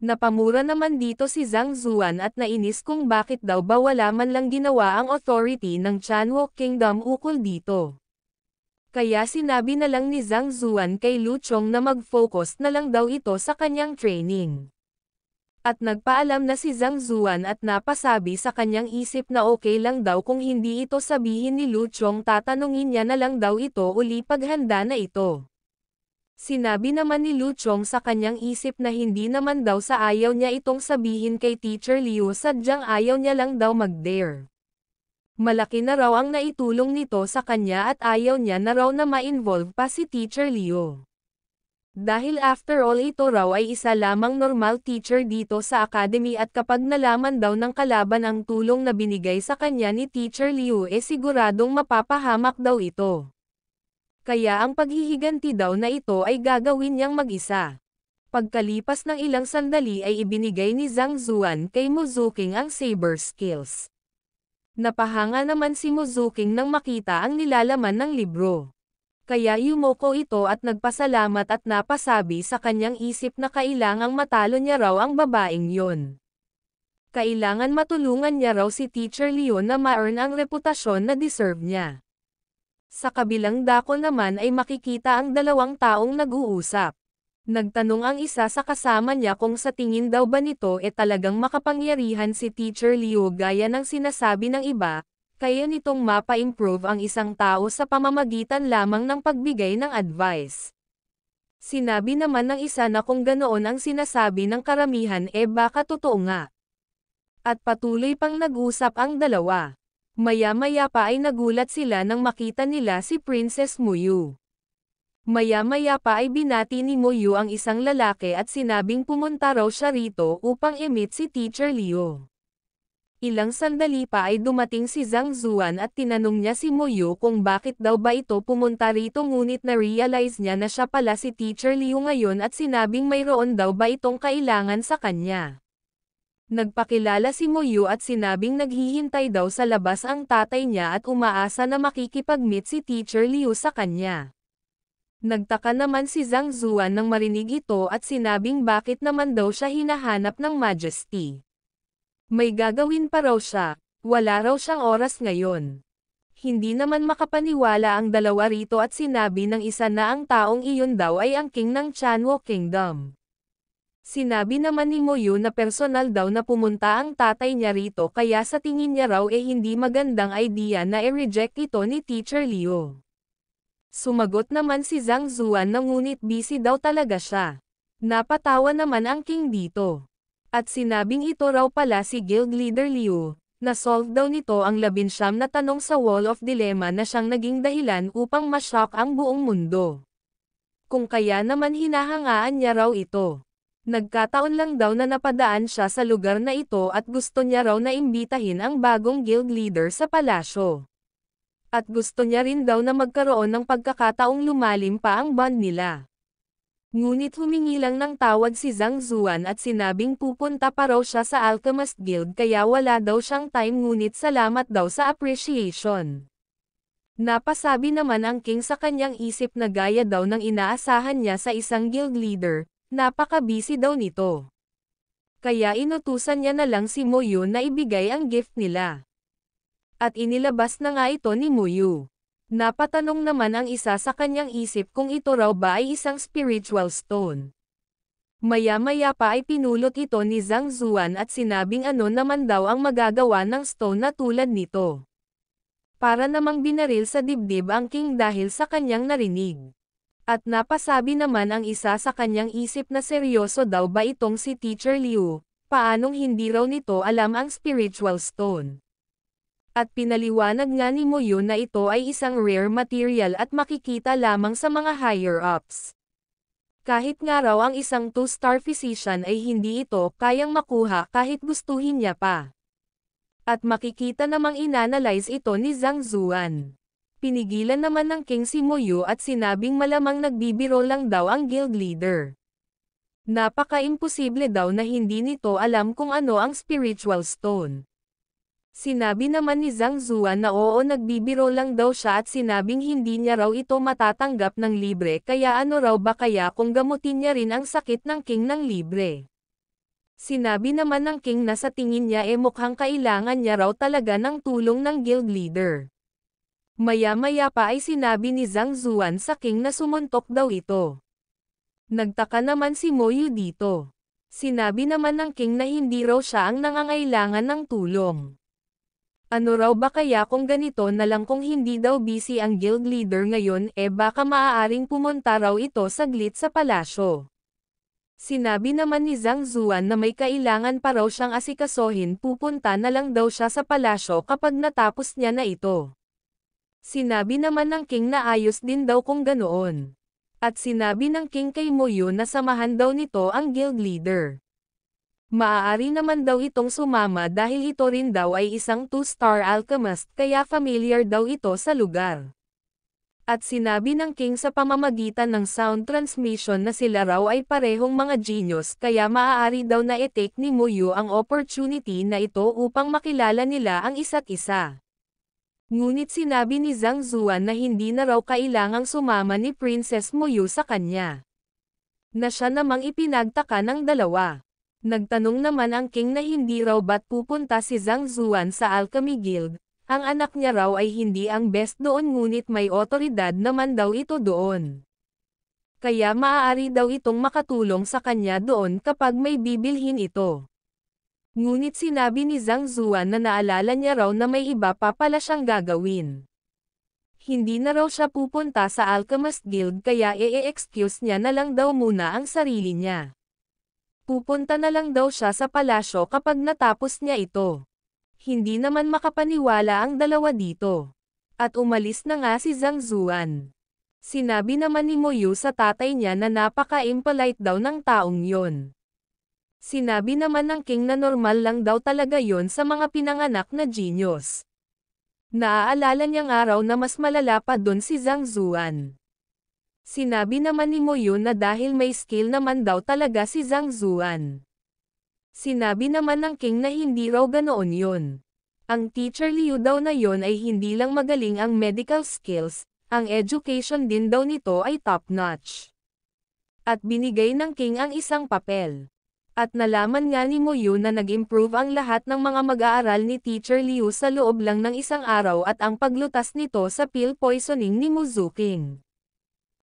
Napamura naman dito si Zhang Zuan at nainis kung bakit daw ba wala man lang ginawa ang authority ng Chanwo Kingdom ukol dito. Kaya sinabi na lang ni Zhang Zuan kay Lu Chong na mag-focus na lang daw ito sa kanyang training. At nagpaalam na si Zhang Zuan at napasabi sa kanyang isip na okay lang daw kung hindi ito sabihin ni Lu Chong tatanungin niya na lang daw ito uli paghanda na ito. Sinabi naman ni Luchong sa kanyang isip na hindi naman daw sa ayaw niya itong sabihin kay Teacher Liu sadyang ayaw niya lang daw mag-dare. Malaki na raw ang naitulong nito sa kanya at ayaw niya na raw na ma-involve pa si Teacher Liu. Dahil after all ito raw ay isa lamang normal teacher dito sa academy at kapag nalaman daw ng kalaban ang tulong na binigay sa kanya ni Teacher Liu e eh siguradong mapapahamak daw ito. Kaya ang paghihiganti daw na ito ay gagawin niyang mag-isa. Pagkalipas ng ilang sandali ay ibinigay ni Zhang Zuan kay Muzuking ang saber skills. Napahanga naman si Muzuking nang makita ang nilalaman ng libro. Kaya yumoko ito at nagpasalamat at napasabi sa kanyang isip na kailangang matalo niya raw ang babaeng yon. Kailangan matulungan niya raw si Teacher Leon na ma-earn ang reputasyon na deserve niya. Sa kabilang dako naman ay makikita ang dalawang taong nag-uusap. Nagtanong ang isa sa kasama niya kung sa tingin daw ba nito e eh talagang makapangyarihan si Teacher Liu gaya ng sinasabi ng iba, kaya nitong mapa-improve ang isang tao sa pamamagitan lamang ng pagbigay ng advice. Sinabi naman ng isa na kung ganoon ang sinasabi ng karamihan e eh baka totoo nga. At patuloy pang nag-usap ang dalawa. Maya-maya pa ay nagulat sila nang makita nila si Princess Muyu. Maya-maya pa ay binati ni Muyu ang isang lalaki at sinabing pumunta raw siya rito upang i si Teacher Leo. Ilang sandali pa ay dumating si Zhang Zuan at tinanong niya si Muyu kung bakit daw ba ito pumunta rito ngunit na-realize niya na siya pala si Teacher Leo ngayon at sinabing mayroon daw ba itong kailangan sa kanya. Nagpakilala si Moyu at sinabing naghihintay daw sa labas ang tatay niya at umaasa na makikipag-meet si Teacher Liu sa kanya. Nagtaka naman si Zhang Zuan nang marinig ito at sinabing bakit naman daw siya hinahanap ng Majesty. May gagawin pa raw siya, wala raw siyang oras ngayon. Hindi naman makapaniwala ang dalawa rito at sinabi ng isa na ang taong iyon daw ay ang king ng Chanwo Kingdom. Sinabi naman ni Moyo na personal daw na pumunta ang tatay niya rito kaya sa tingin niya raw eh hindi magandang idea na i-reject ito ni Teacher Leo. Sumagot naman si Zhang Zuan na ngunit busy daw talaga siya. Napatawa naman ang king dito. At sinabing ito raw pala si Guild Leader Liu, na solve daw nito ang labinsyam na tanong sa Wall of Dilemma na siyang naging dahilan upang ma-shock ang buong mundo. Kung kaya naman hinahangaan niya raw ito. Nagkataon lang daw na napadaan siya sa lugar na ito at gusto niya raw na imbitahin ang bagong guild leader sa palasyo. At gusto niya rin daw na magkaroon ng pagkakataong lumalim pa ang bond nila. Ngunit humingi lang ng tawad si Zhang Zuan at sinabing pupunta pa raw siya sa Alchemist Guild kaya wala daw siyang time ngunit salamat daw sa appreciation. Napasabi naman ang king sa kanyang isip na gaya daw ng inaasahan niya sa isang guild leader, Napaka-busy daw nito. Kaya inutusan niya na lang si Muyu na ibigay ang gift nila. At inilabas na nga ito ni Muyu. Napatanong naman ang isa sa kanyang isip kung ito raw ba ay isang spiritual stone. Maya-maya pa ay pinulot ito ni Zhang Zuan at sinabing ano naman daw ang magagawa ng stone na tulad nito. Para namang binaril sa dibdib ang king dahil sa kanyang narinig at napasabi naman ang isa sa kanyang isip na seryoso daw ba itong si Teacher Liu, paanong hindi raw nito alam ang spiritual stone. At pinaliwanag nga ni Moyo na ito ay isang rare material at makikita lamang sa mga higher-ups. Kahit nga raw ang isang two-star physician ay hindi ito kayang makuha kahit gustuhin niya pa. At makikita namang inanalyze ito ni Zhang Zuan. Pinigilan naman ng King si Moyu at sinabing malamang nagbibiro lang daw ang guild leader. Napaka-imposible daw na hindi nito alam kung ano ang spiritual stone. Sinabi naman ni Zhang Zuan na oo nagbibiro lang daw siya at sinabing hindi niya raw ito matatanggap ng libre kaya ano raw ba kaya kung gamutin niya rin ang sakit ng king ng libre. Sinabi naman ng king na sa tingin niya e eh mukhang kailangan niya raw talaga ng tulong ng guild leader. Maya-maya pa ay sinabi ni Zhang Zuan sa King na sumuntok daw ito. Nagtaka naman si Moyu dito. Sinabi naman ng King na hindi raw siya ang nangangailangan ng tulong. Ano raw ba kaya kung ganito na lang kung hindi daw busy ang guild leader ngayon e eh baka maaaring pumunta raw ito saglit sa palasyo. Sinabi naman ni Zhang Zuan na may kailangan pa raw siyang asikasuhin pupunta na lang daw siya sa palasyo kapag natapos niya na ito. Sinabi naman ng king na ayos din daw kung ganoon. At sinabi ng king kay Moyo na samahan daw nito ang guild leader. Maaari naman daw itong sumama dahil ito rin daw ay isang two-star alchemist kaya familiar daw ito sa lugar. At sinabi ng king sa pamamagitan ng sound transmission na sila raw ay parehong mga genius kaya maaari daw na i-take ni Moyo ang opportunity na ito upang makilala nila ang isa't isa. Ngunit sinabi ni Zhang Zuan na hindi na raw kailangang sumama ni Princess Muyu sa kanya. Na siya namang ipinagtaka ng dalawa. Nagtanong naman ang king na hindi raw ba't pupunta si Zhang Zuan sa Alchemy Guild, ang anak niya raw ay hindi ang best doon ngunit may otoridad naman daw ito doon. Kaya maaari daw itong makatulong sa kanya doon kapag may bibilhin ito. Ngunit sinabi ni Zhang Zuan na naalala niya raw na may iba pa pala siyang gagawin. Hindi na raw siya pupunta sa Alchemist Guild kaya e-excuse niya na lang daw muna ang sarili niya. Pupunta na lang daw siya sa palasyo kapag natapos niya ito. Hindi naman makapaniwala ang dalawa dito. At umalis na nga si Zhang Zuan. Sinabi naman ni Moyu sa tatay niya na napaka-impolite daw ng taong yon. Sinabi naman ng King na normal lang daw talaga yon sa mga pinanganak na genius. Naaalala niyang araw na mas malala pa doon si Zhang Zuan. Sinabi naman ni Mo Yun na dahil may skill naman daw talaga si Zhang Zuan. Sinabi naman ng King na hindi raw ganoon yon. Ang teacher Liu daw na yon ay hindi lang magaling ang medical skills, ang education din daw nito ay top-notch. At binigay ng King ang isang papel. At nalaman nga ni Moyu na nag-improve ang lahat ng mga mag-aaral ni Teacher Liu sa loob lang ng isang araw at ang paglutas nito sa pill poisoning ni Muzuking.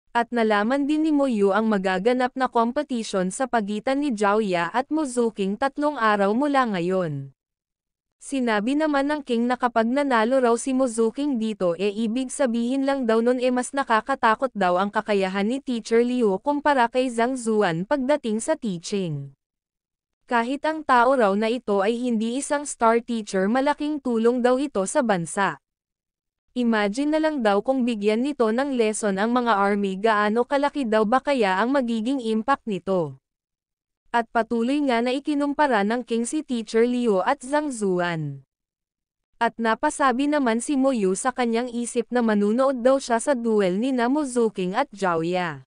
At nalaman din ni Moyu ang magaganap na competition sa pagitan ni Zhaoya at Muzuking tatlong araw mula ngayon. Sinabi naman ng King na kapag nanalo raw si Muzuking dito e eh, ibig sabihin lang daw nun e eh, mas nakakatakot daw ang kakayahan ni Teacher Liu kumpara kay Zhang Zuan pagdating sa teaching. Kahit ang tao raw na ito ay hindi isang star teacher malaking tulong daw ito sa bansa. Imagine na lang daw kung bigyan nito ng lesson ang mga army gaano kalaki daw ba kaya ang magiging impact nito. At patuloy nga na ikinumpara ng King si Teacher Leo at Zhang Zuan. At napasabi naman si Moyu sa kanyang isip na manunood daw siya sa duel ni Namuzuking at Zhaoya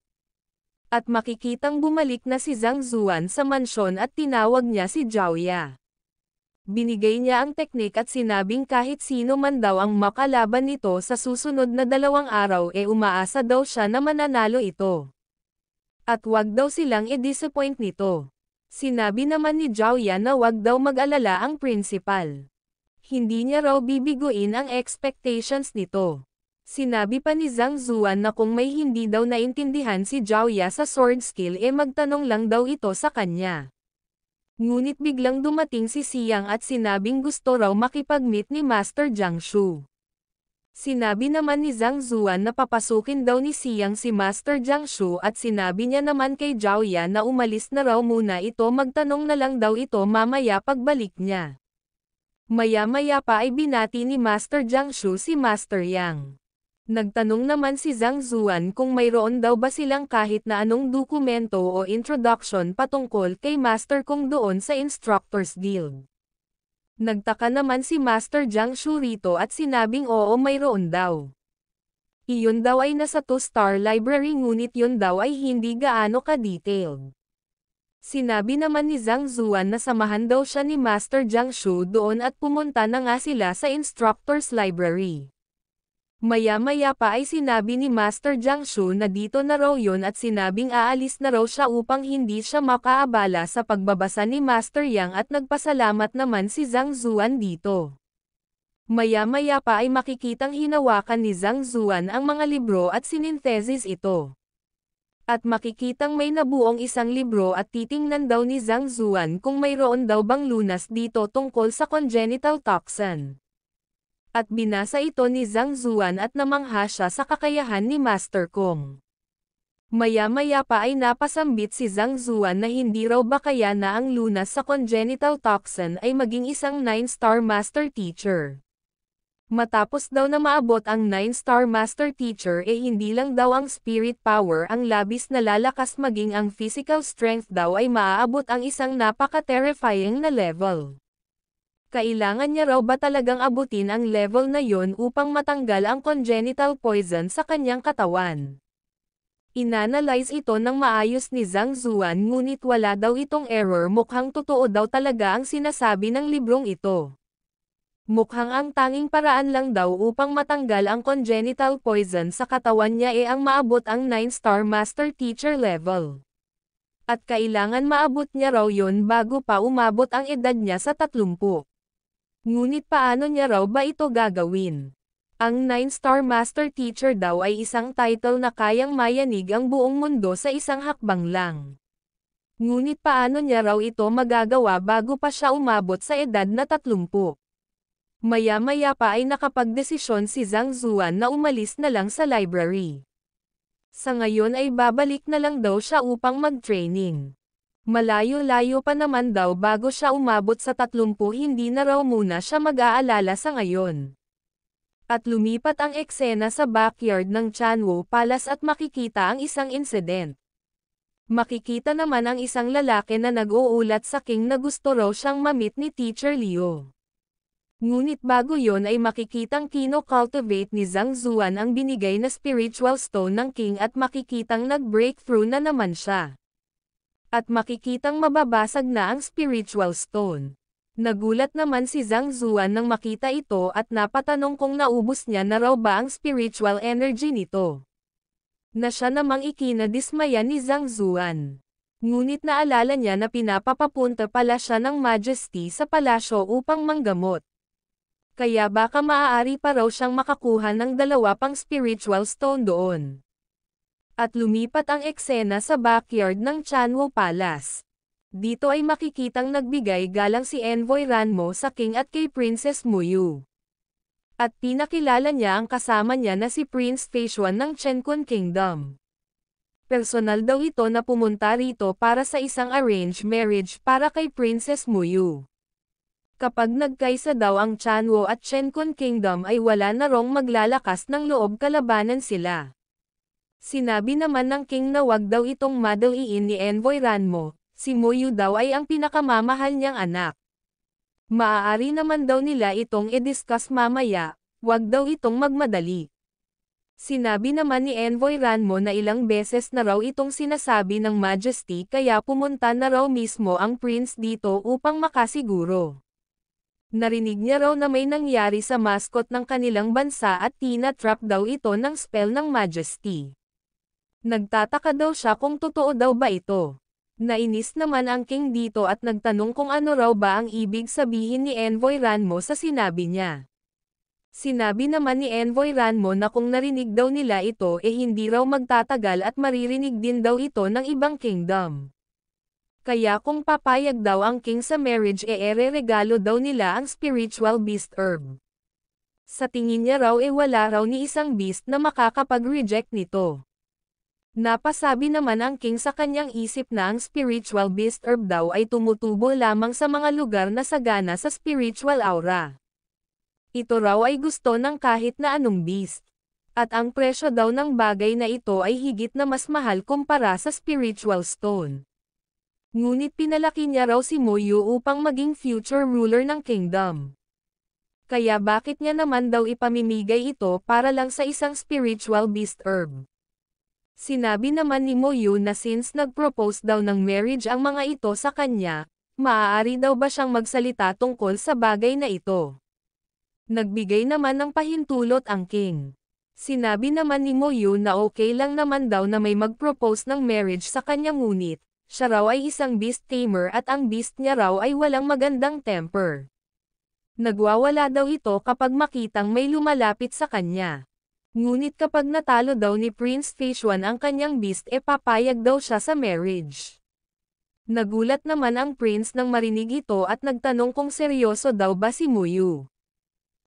at makikitang bumalik na si Zhang Zuan sa mansyon at tinawag niya si Jiaoya. Binigay niya ang teknik at sinabing kahit sino man daw ang makalaban nito sa susunod na dalawang araw e eh umaasa daw siya na mananalo ito. At wag daw silang i-disappoint nito. Sinabi naman ni Jiaoya na wag daw mag-alala ang principal. Hindi niya raw bibiguin ang expectations nito. Sinabi pa ni Zhang Zuan na kung may hindi daw naintindihan si Zhao Ya sa sword skill e eh magtanong lang daw ito sa kanya. Ngunit biglang dumating si Siyang at sinabing gusto raw makipag-meet ni Master Jiang Shu. Sinabi naman ni Zhang Zuan na papasukin daw ni Siyang si Master Jiang Shu at sinabi niya naman kay Zhao Yan na umalis na raw muna ito magtanong na lang daw ito mamaya pagbalik niya. Maya-maya pa ay binati ni Master Jiang Shu si Master Yang. Nagtanong naman si Zhang Zuan kung mayroon daw ba silang kahit na anong dokumento o introduction patungkol kay Master Kung doon sa Instructors Guild. Nagtaka naman si Master Zhang Shu rito at sinabing oo mayroon daw. Iyon daw ay nasa 2-star library ngunit yon daw ay hindi gaano ka-detailed. Sinabi naman ni Zhang Zuan na samahan daw siya ni Master Zhang Shu doon at pumunta na nga sila sa Instructors Library. Maya-maya pa ay sinabi ni Master Jiang Shu na dito na raw yon at sinabing aalis na raw siya upang hindi siya makaabala sa pagbabasa ni Master Yang at nagpasalamat naman si Zhang Zuan dito. Maya-maya pa ay makikitang hinawakan ni Zhang Zuan ang mga libro at sininthesis ito. At makikitang may nabuong isang libro at titingnan daw ni Zhang Zuan kung mayroon daw bang lunas dito tungkol sa congenital toxin at binasa ito ni Zhang Zuan at namangha siya sa kakayahan ni Master Kong. Maya-maya pa ay napasambit si Zhang Zuan na hindi raw ba kaya na ang lunas sa congenital toxin ay maging isang 9-star master teacher. Matapos daw na maabot ang 9-star master teacher eh hindi lang daw ang spirit power ang labis na lalakas maging ang physical strength daw ay maaabot ang isang napaka-terrifying na level. Kailangan niya raw ba talagang abutin ang level na yon upang matanggal ang congenital poison sa kanyang katawan? Inanalyze ito ng maayos ni Zhang Zuan ngunit wala daw itong error mukhang totoo daw talaga ang sinasabi ng librong ito. Mukhang ang tanging paraan lang daw upang matanggal ang congenital poison sa katawan niya e ang maabot ang 9-star master teacher level. At kailangan maabot niya raw yon bago pa umabot ang edad niya sa 30. Ngunit paano niya raw ba ito gagawin? Ang 9-star master teacher daw ay isang title na kayang mayanig ang buong mundo sa isang hakbang lang. Ngunit paano niya raw ito magagawa bago pa siya umabot sa edad na 30? Maya-maya pa ay nakapagdesisyon si Zhang Zuan na umalis na lang sa library. Sa ngayon ay babalik na lang daw siya upang mag-training. Malayo-layo pa naman daw bago siya umabot sa 30 hindi na raw muna siya mag-aalala sa ngayon. At lumipat ang eksena sa backyard ng Chanwo Palace at makikita ang isang insident. Makikita naman ang isang lalaki na nag-uulat sa King na gusto raw siyang mamit ni Teacher Leo. Ngunit bago yon ay makikitang kino-cultivate ni Zhang Zuan ang binigay na spiritual stone ng King at makikitang nag-breakthrough na naman siya at makikitang mababasag na ang spiritual stone. Nagulat naman si Zhang Zuan nang makita ito at napatanong kung naubos niya na raw ba ang spiritual energy nito. Na siya namang ikinadismaya ni Zhang Zuan. Ngunit naalala niya na pinapapapunta pala siya ng Majesty sa palasyo upang manggamot. Kaya baka maaari pa raw siyang makakuha ng dalawa pang spiritual stone doon at lumipat ang eksena sa backyard ng Chanwo Palace. Dito ay makikitang nagbigay galang si Envoy Ranmo sa King at kay Princess Muyu. At pinakilala niya ang kasama niya na si Prince Taishuan ng Chenkun Kingdom. Personal daw ito na pumunta rito para sa isang arranged marriage para kay Princess Muyu. Kapag nagkaisa daw ang Chanwo at Chenkun Kingdom ay wala na rong maglalakas ng loob kalabanan sila. Sinabi naman ng King na wag daw itong iin ni Envoy Ranmo, si Moyu daw ay ang pinakamamahal niyang anak. Maaari naman daw nila itong i-discuss mamaya, wag daw itong magmadali. Sinabi naman ni Envoy Ranmo na ilang beses na raw itong sinasabi ng Majesty kaya pumunta na raw mismo ang prince dito upang makasiguro. Narinig niya raw na may nangyari sa mascot ng kanilang bansa at tina-trap daw ito ng spell ng Majesty. Nagtataka daw siya kung totoo daw ba ito. Nainis naman ang King dito at nagtanong kung ano raw ba ang ibig sabihin ni Envoy Ranmo sa sinabi niya. Sinabi naman ni Envoy Ranmo na kung narinig daw nila ito eh hindi raw magtatagal at maririnig din daw ito ng ibang kingdom. Kaya kung papayag daw ang king sa marriage eh ere-regalo daw nila ang spiritual beast herb. Sa tingin niya raw eh wala raw ni isang beast na makakapag-reject nito. Napasabi naman ang king sa kanyang isip na ang spiritual beast herb daw ay tumutubo lamang sa mga lugar na sagana sa spiritual aura. Ito raw ay gusto ng kahit na anong beast. At ang presyo daw ng bagay na ito ay higit na mas mahal kumpara sa spiritual stone. Ngunit pinalaki niya raw si Moyu upang maging future ruler ng kingdom. Kaya bakit niya naman daw ipamimigay ito para lang sa isang spiritual beast herb? Sinabi naman ni Moyu na since nag-propose daw ng marriage ang mga ito sa kanya, maaari daw ba siyang magsalita tungkol sa bagay na ito. Nagbigay naman ng pahintulot ang king. Sinabi naman ni Moyu na okay lang naman daw na may mag-propose ng marriage sa kanya ngunit, siya raw ay isang beast tamer at ang beast niya raw ay walang magandang temper. Nagwawala daw ito kapag makitang may lumalapit sa kanya. Ngunit kapag natalo daw ni Prince Taishuan ang kanyang beast e papayag daw siya sa marriage. Nagulat naman ang prince nang marinig ito at nagtanong kung seryoso daw ba si Muyu.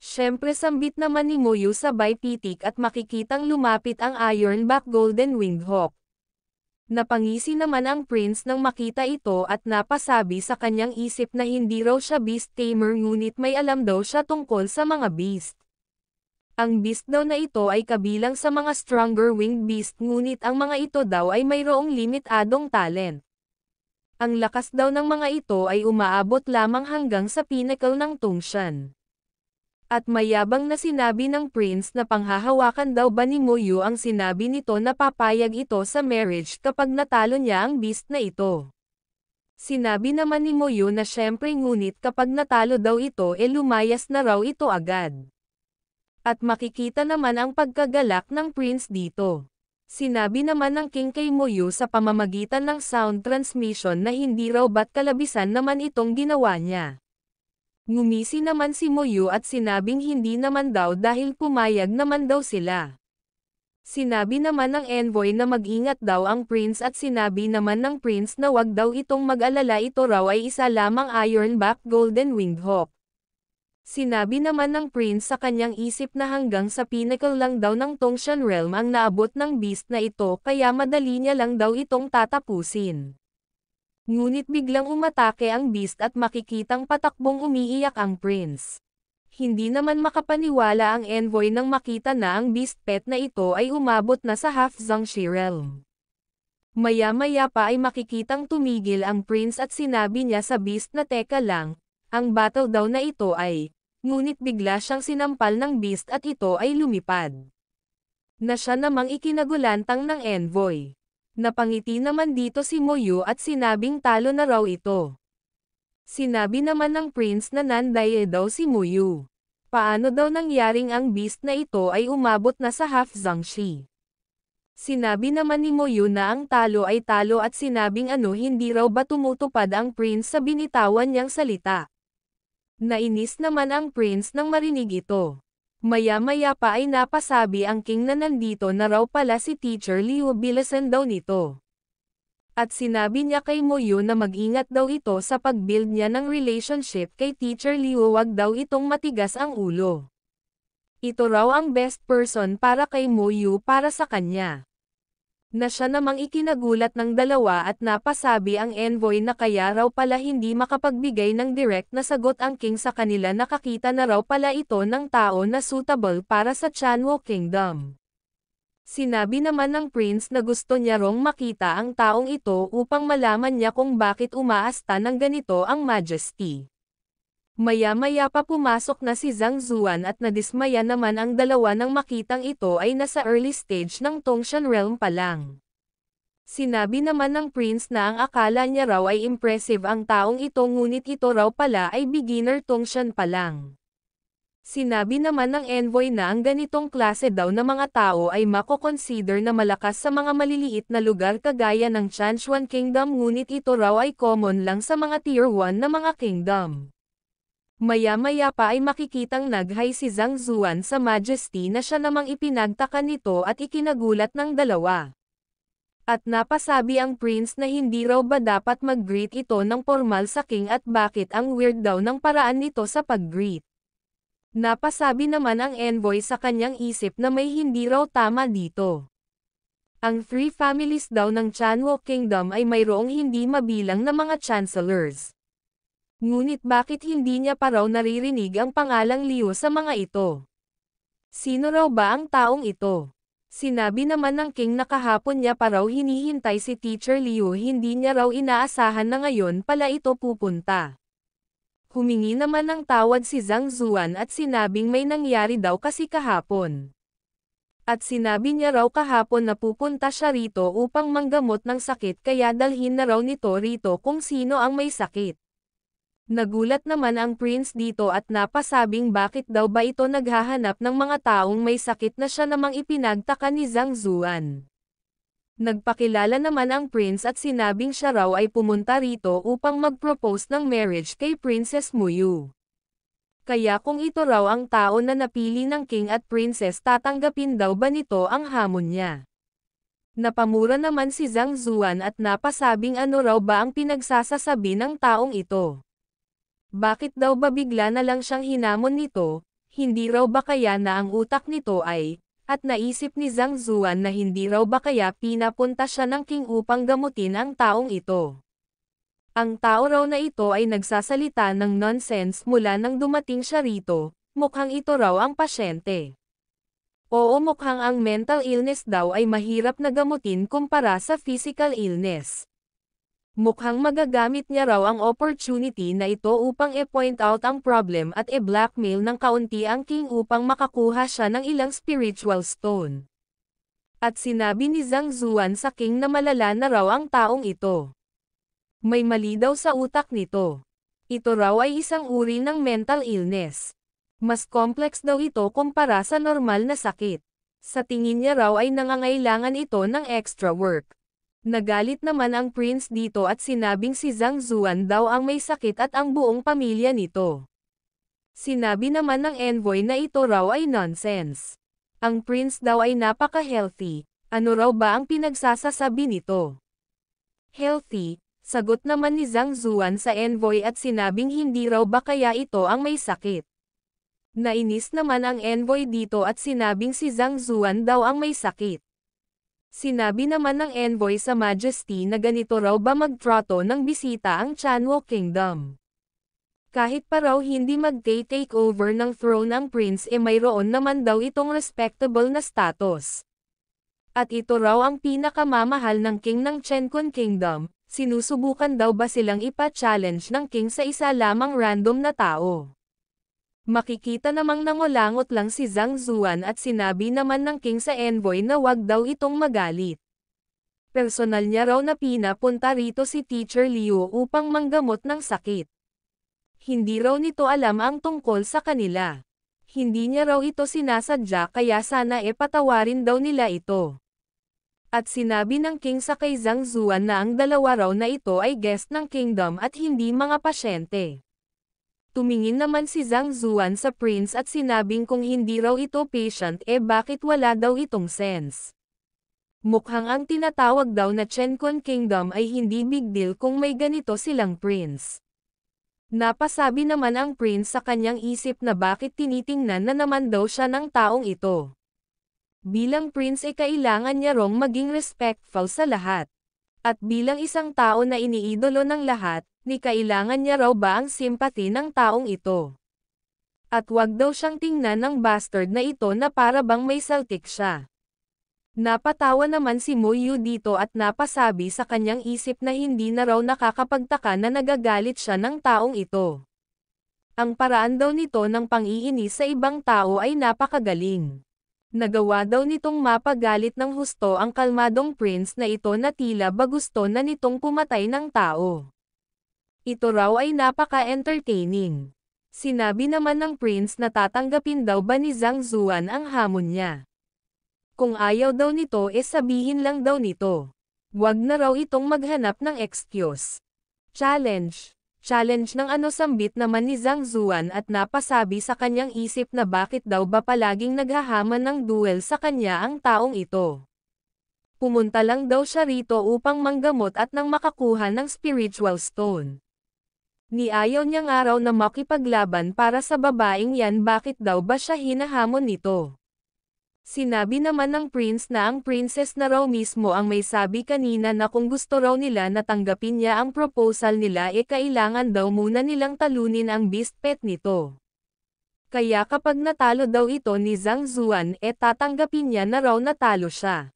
Siyempre sambit naman ni Muyu sabay pitik at makikitang lumapit ang Ironback Golden Winged Hawk. Napangisi naman ang prince nang makita ito at napasabi sa kanyang isip na hindi raw siya beast tamer ngunit may alam daw siya tungkol sa mga beast. Ang beast daw na ito ay kabilang sa mga stronger winged beast ngunit ang mga ito daw ay mayroong limitadong talent. Ang lakas daw ng mga ito ay umaabot lamang hanggang sa pinnacle ng Tungshan. At mayabang na sinabi ng prince na panghahawakan daw ba ni Moyu ang sinabi nito na papayag ito sa marriage kapag natalo niya ang beast na ito. Sinabi naman ni Moyu na syempre ngunit kapag natalo daw ito e eh lumayas na raw ito agad. At makikita naman ang pagkagalak ng prince dito. Sinabi naman ng King kay Moyu sa pamamagitan ng sound transmission na hindi raw ba't kalabisan naman itong ginawa niya. Ngumisi naman si Moyu at sinabing hindi naman daw dahil pumayag naman daw sila. Sinabi naman ng envoy na mag-ingat daw ang prince at sinabi naman ng prince na wag daw itong mag-alala ito raw ay isa lamang Ironback Golden Winged Hawk. Sinabi naman ng prince sa kanyang isip na hanggang sa pinnacle lang daw ng Tongshan Realm ang naabot ng beast na ito kaya madali niya lang daw itong tatapusin. Ngunit biglang umatake ang beast at makikitang patakbong umiiyak ang prince. Hindi naman makapaniwala ang envoy nang makita na ang beast pet na ito ay umabot na sa half Zhangxi Realm. Maya-maya pa ay makikitang tumigil ang prince at sinabi niya sa beast na teka lang, ang battle daw na ito ay, Ngunit bigla siyang sinampal ng beast at ito ay lumipad. Na siya namang ikinagulantang ng envoy. Napangiti naman dito si Moyu at sinabing talo na raw ito. Sinabi naman ng prince na nandaye daw si Moyu. Paano daw nangyaring ang beast na ito ay umabot na sa half zangshi? Sinabi naman ni Moyu na ang talo ay talo at sinabing ano hindi raw ba tumutupad ang prince sa binitawan niyang salita. Nainis naman ang prince nang marinig ito. Maya-maya pa ay napasabi ang king na nandito na raw pala si teacher Liu Bilisan daw nito. At sinabi niya kay Moyo na mag-ingat daw ito sa pagbuild niya ng relationship kay teacher Liu wag daw itong matigas ang ulo. Ito raw ang best person para kay Moyu para sa kanya na siya namang itinagulat ng dalawa at napasabi ang envoy na kaya raw pala hindi makapagbigay ng direct na sagot ang king sa kanila nakakita na raw pala ito ng tao na suitable para sa Chanwo Kingdom. Sinabi naman ng prince na gusto niya rong makita ang taong ito upang malaman niya kung bakit umaasta ng ganito ang majesty. Maya-maya pa pumasok na si Zhang Zuan at nadismaya naman ang dalawa nang makitang ito ay nasa early stage ng Tongshan Realm pa lang. Sinabi naman ng prince na ang akala niya raw ay impressive ang taong ito ngunit ito raw pala ay beginner Tongshan pa lang. Sinabi naman ng envoy na ang ganitong klase daw na mga tao ay mako-consider na malakas sa mga maliliit na lugar kagaya ng Chanshuan Kingdom ngunit ito raw ay common lang sa mga tier 1 na mga kingdom. Maya-maya pa ay makikitang naghay si Zhang Zuan sa Majesty na siya namang ipinagtaka nito at ikinagulat ng dalawa. At napasabi ang prince na hindi raw ba dapat mag-greet ito ng formal sa king at bakit ang weird daw ng paraan nito sa pag-greet. Napasabi naman ang envoy sa kanyang isip na may hindi raw tama dito. Ang three families daw ng Chanwo Kingdom ay mayroong hindi mabilang na mga chancellors. Ngunit bakit hindi niya pa raw naririnig ang pangalang Liu sa mga ito? Sino raw ba ang taong ito? Sinabi naman ng King na kahapon niya pa raw hinihintay si Teacher Liu hindi niya raw inaasahan na ngayon pala ito pupunta. Humingi naman ng tawad si Zhang Zuan at sinabing may nangyari daw kasi kahapon. At sinabi niya raw kahapon na pupunta siya rito upang manggamot ng sakit kaya dalhin na raw nito rito kung sino ang may sakit. Nagulat naman ang prince dito at napasabing bakit daw ba ito naghahanap ng mga taong may sakit na siya namang ipinagtaka ni Zhang Zuan. Nagpakilala naman ang prince at sinabing siya raw ay pumunta rito upang mag-propose ng marriage kay Princess Muyu. Kaya kung ito raw ang tao na napili ng king at princess tatanggapin daw ba nito ang hamon niya. Napamura naman si Zhang Zuan at napasabing ano raw ba ang pinagsasasabi ng taong ito. Bakit daw ba bigla na lang siyang hinamon nito, hindi raw ba kaya na ang utak nito ay, at naisip ni Zhang Zuan na hindi raw ba kaya pinapunta siya ng king upang gamutin ang taong ito. Ang tao raw na ito ay nagsasalita ng nonsense mula nang dumating siya rito, mukhang ito raw ang pasyente. Oo mukhang ang mental illness daw ay mahirap na gamutin kumpara sa physical illness. Mukhang magagamit niya raw ang opportunity na ito upang e-point out ang problem at e-blackmail ng kaunti ang king upang makakuha siya ng ilang spiritual stone. At sinabi ni Zhang Zuan sa king na malala na raw ang taong ito. May mali daw sa utak nito. Ito raw ay isang uri ng mental illness. Mas complex daw ito kumpara sa normal na sakit. Sa tingin niya raw ay nangangailangan ito ng extra work. Nagalit naman ang prince dito at sinabing si Zhang Zuan daw ang may sakit at ang buong pamilya nito. Sinabi naman ng envoy na ito raw ay nonsense. Ang prince daw ay napaka-healthy, ano raw ba ang pinagsasasabi nito? Healthy, sagot naman ni Zhang Zuan sa envoy at sinabing hindi raw ba kaya ito ang may sakit. Nainis naman ang envoy dito at sinabing si Zhang Zuan daw ang may sakit. Sinabi naman ng envoy sa Majesty na ganito raw ba magtrato ng bisita ang Chanwo Kingdom. Kahit pa raw hindi mag-take over ng throne ang prince e eh mayroon naman daw itong respectable na status. At ito raw ang pinakamamahal ng king ng Chenkun Kingdom, sinusubukan daw ba silang ipa-challenge ng king sa isa lamang random na tao. Makikita namang nangolangot lang si Zhang Zuan at sinabi naman ng king sa envoy na wag daw itong magalit. Personal niya raw na pinapunta rito si Teacher Liu upang manggamot ng sakit. Hindi raw nito alam ang tungkol sa kanila. Hindi niya raw ito sinasadya kaya sana e patawarin daw nila ito. At sinabi ng king sa kay Zhang Zuan na ang dalawa raw na ito ay guest ng kingdom at hindi mga pasyente. Tumingin naman si Zhang Zuan sa prince at sinabing kung hindi raw ito patient eh bakit wala daw itong sense. Mukhang ang tinatawag daw na Chencon Kingdom ay hindi big deal kung may ganito silang prince. Napasabi naman ang prince sa kanyang isip na bakit tinitingnan na naman daw siya ng taong ito. Bilang prince ay eh kailangan niya rong maging respectful sa lahat. At bilang isang tao na iniidolo ng lahat, ni kailangan niya raw ba ang simpati ng taong ito. At wag daw siyang tingnan ng bastard na ito na para bang may saltik siya. Napatawa naman si Moyu dito at napasabi sa kanyang isip na hindi na raw nakakapagtaka na nagagalit siya ng taong ito. Ang paraan daw nito ng pangiinis sa ibang tao ay napakagaling. Nagawa daw nitong mapagalit ng husto ang kalmadong prince na ito na tila ba gusto na nitong pumatay ng tao. Ito raw ay napaka-entertaining. Sinabi naman ng prince na tatanggapin daw ba ni Zhang Zuan ang hamon niya. Kung ayaw daw nito e eh sabihin lang daw nito. Huwag na raw itong maghanap ng excuse. Challenge. Challenge ng ano sambit naman ni Zhang Zuan at napasabi sa kanyang isip na bakit daw ba palaging naghahaman ng duel sa kanya ang taong ito. Pumunta lang daw siya rito upang manggamot at nang makakuha ng spiritual stone ni Niayaw niyang araw na makipaglaban para sa babaeng yan bakit daw ba siya hinahamon nito. Sinabi naman ng prince na ang princess na raw mismo ang may sabi kanina na kung gusto raw nila na tanggapin niya ang proposal nila e eh kailangan daw muna nilang talunin ang beast pet nito. Kaya kapag natalo daw ito ni Zhang Zuan e eh tatanggapin niya na raw natalo siya.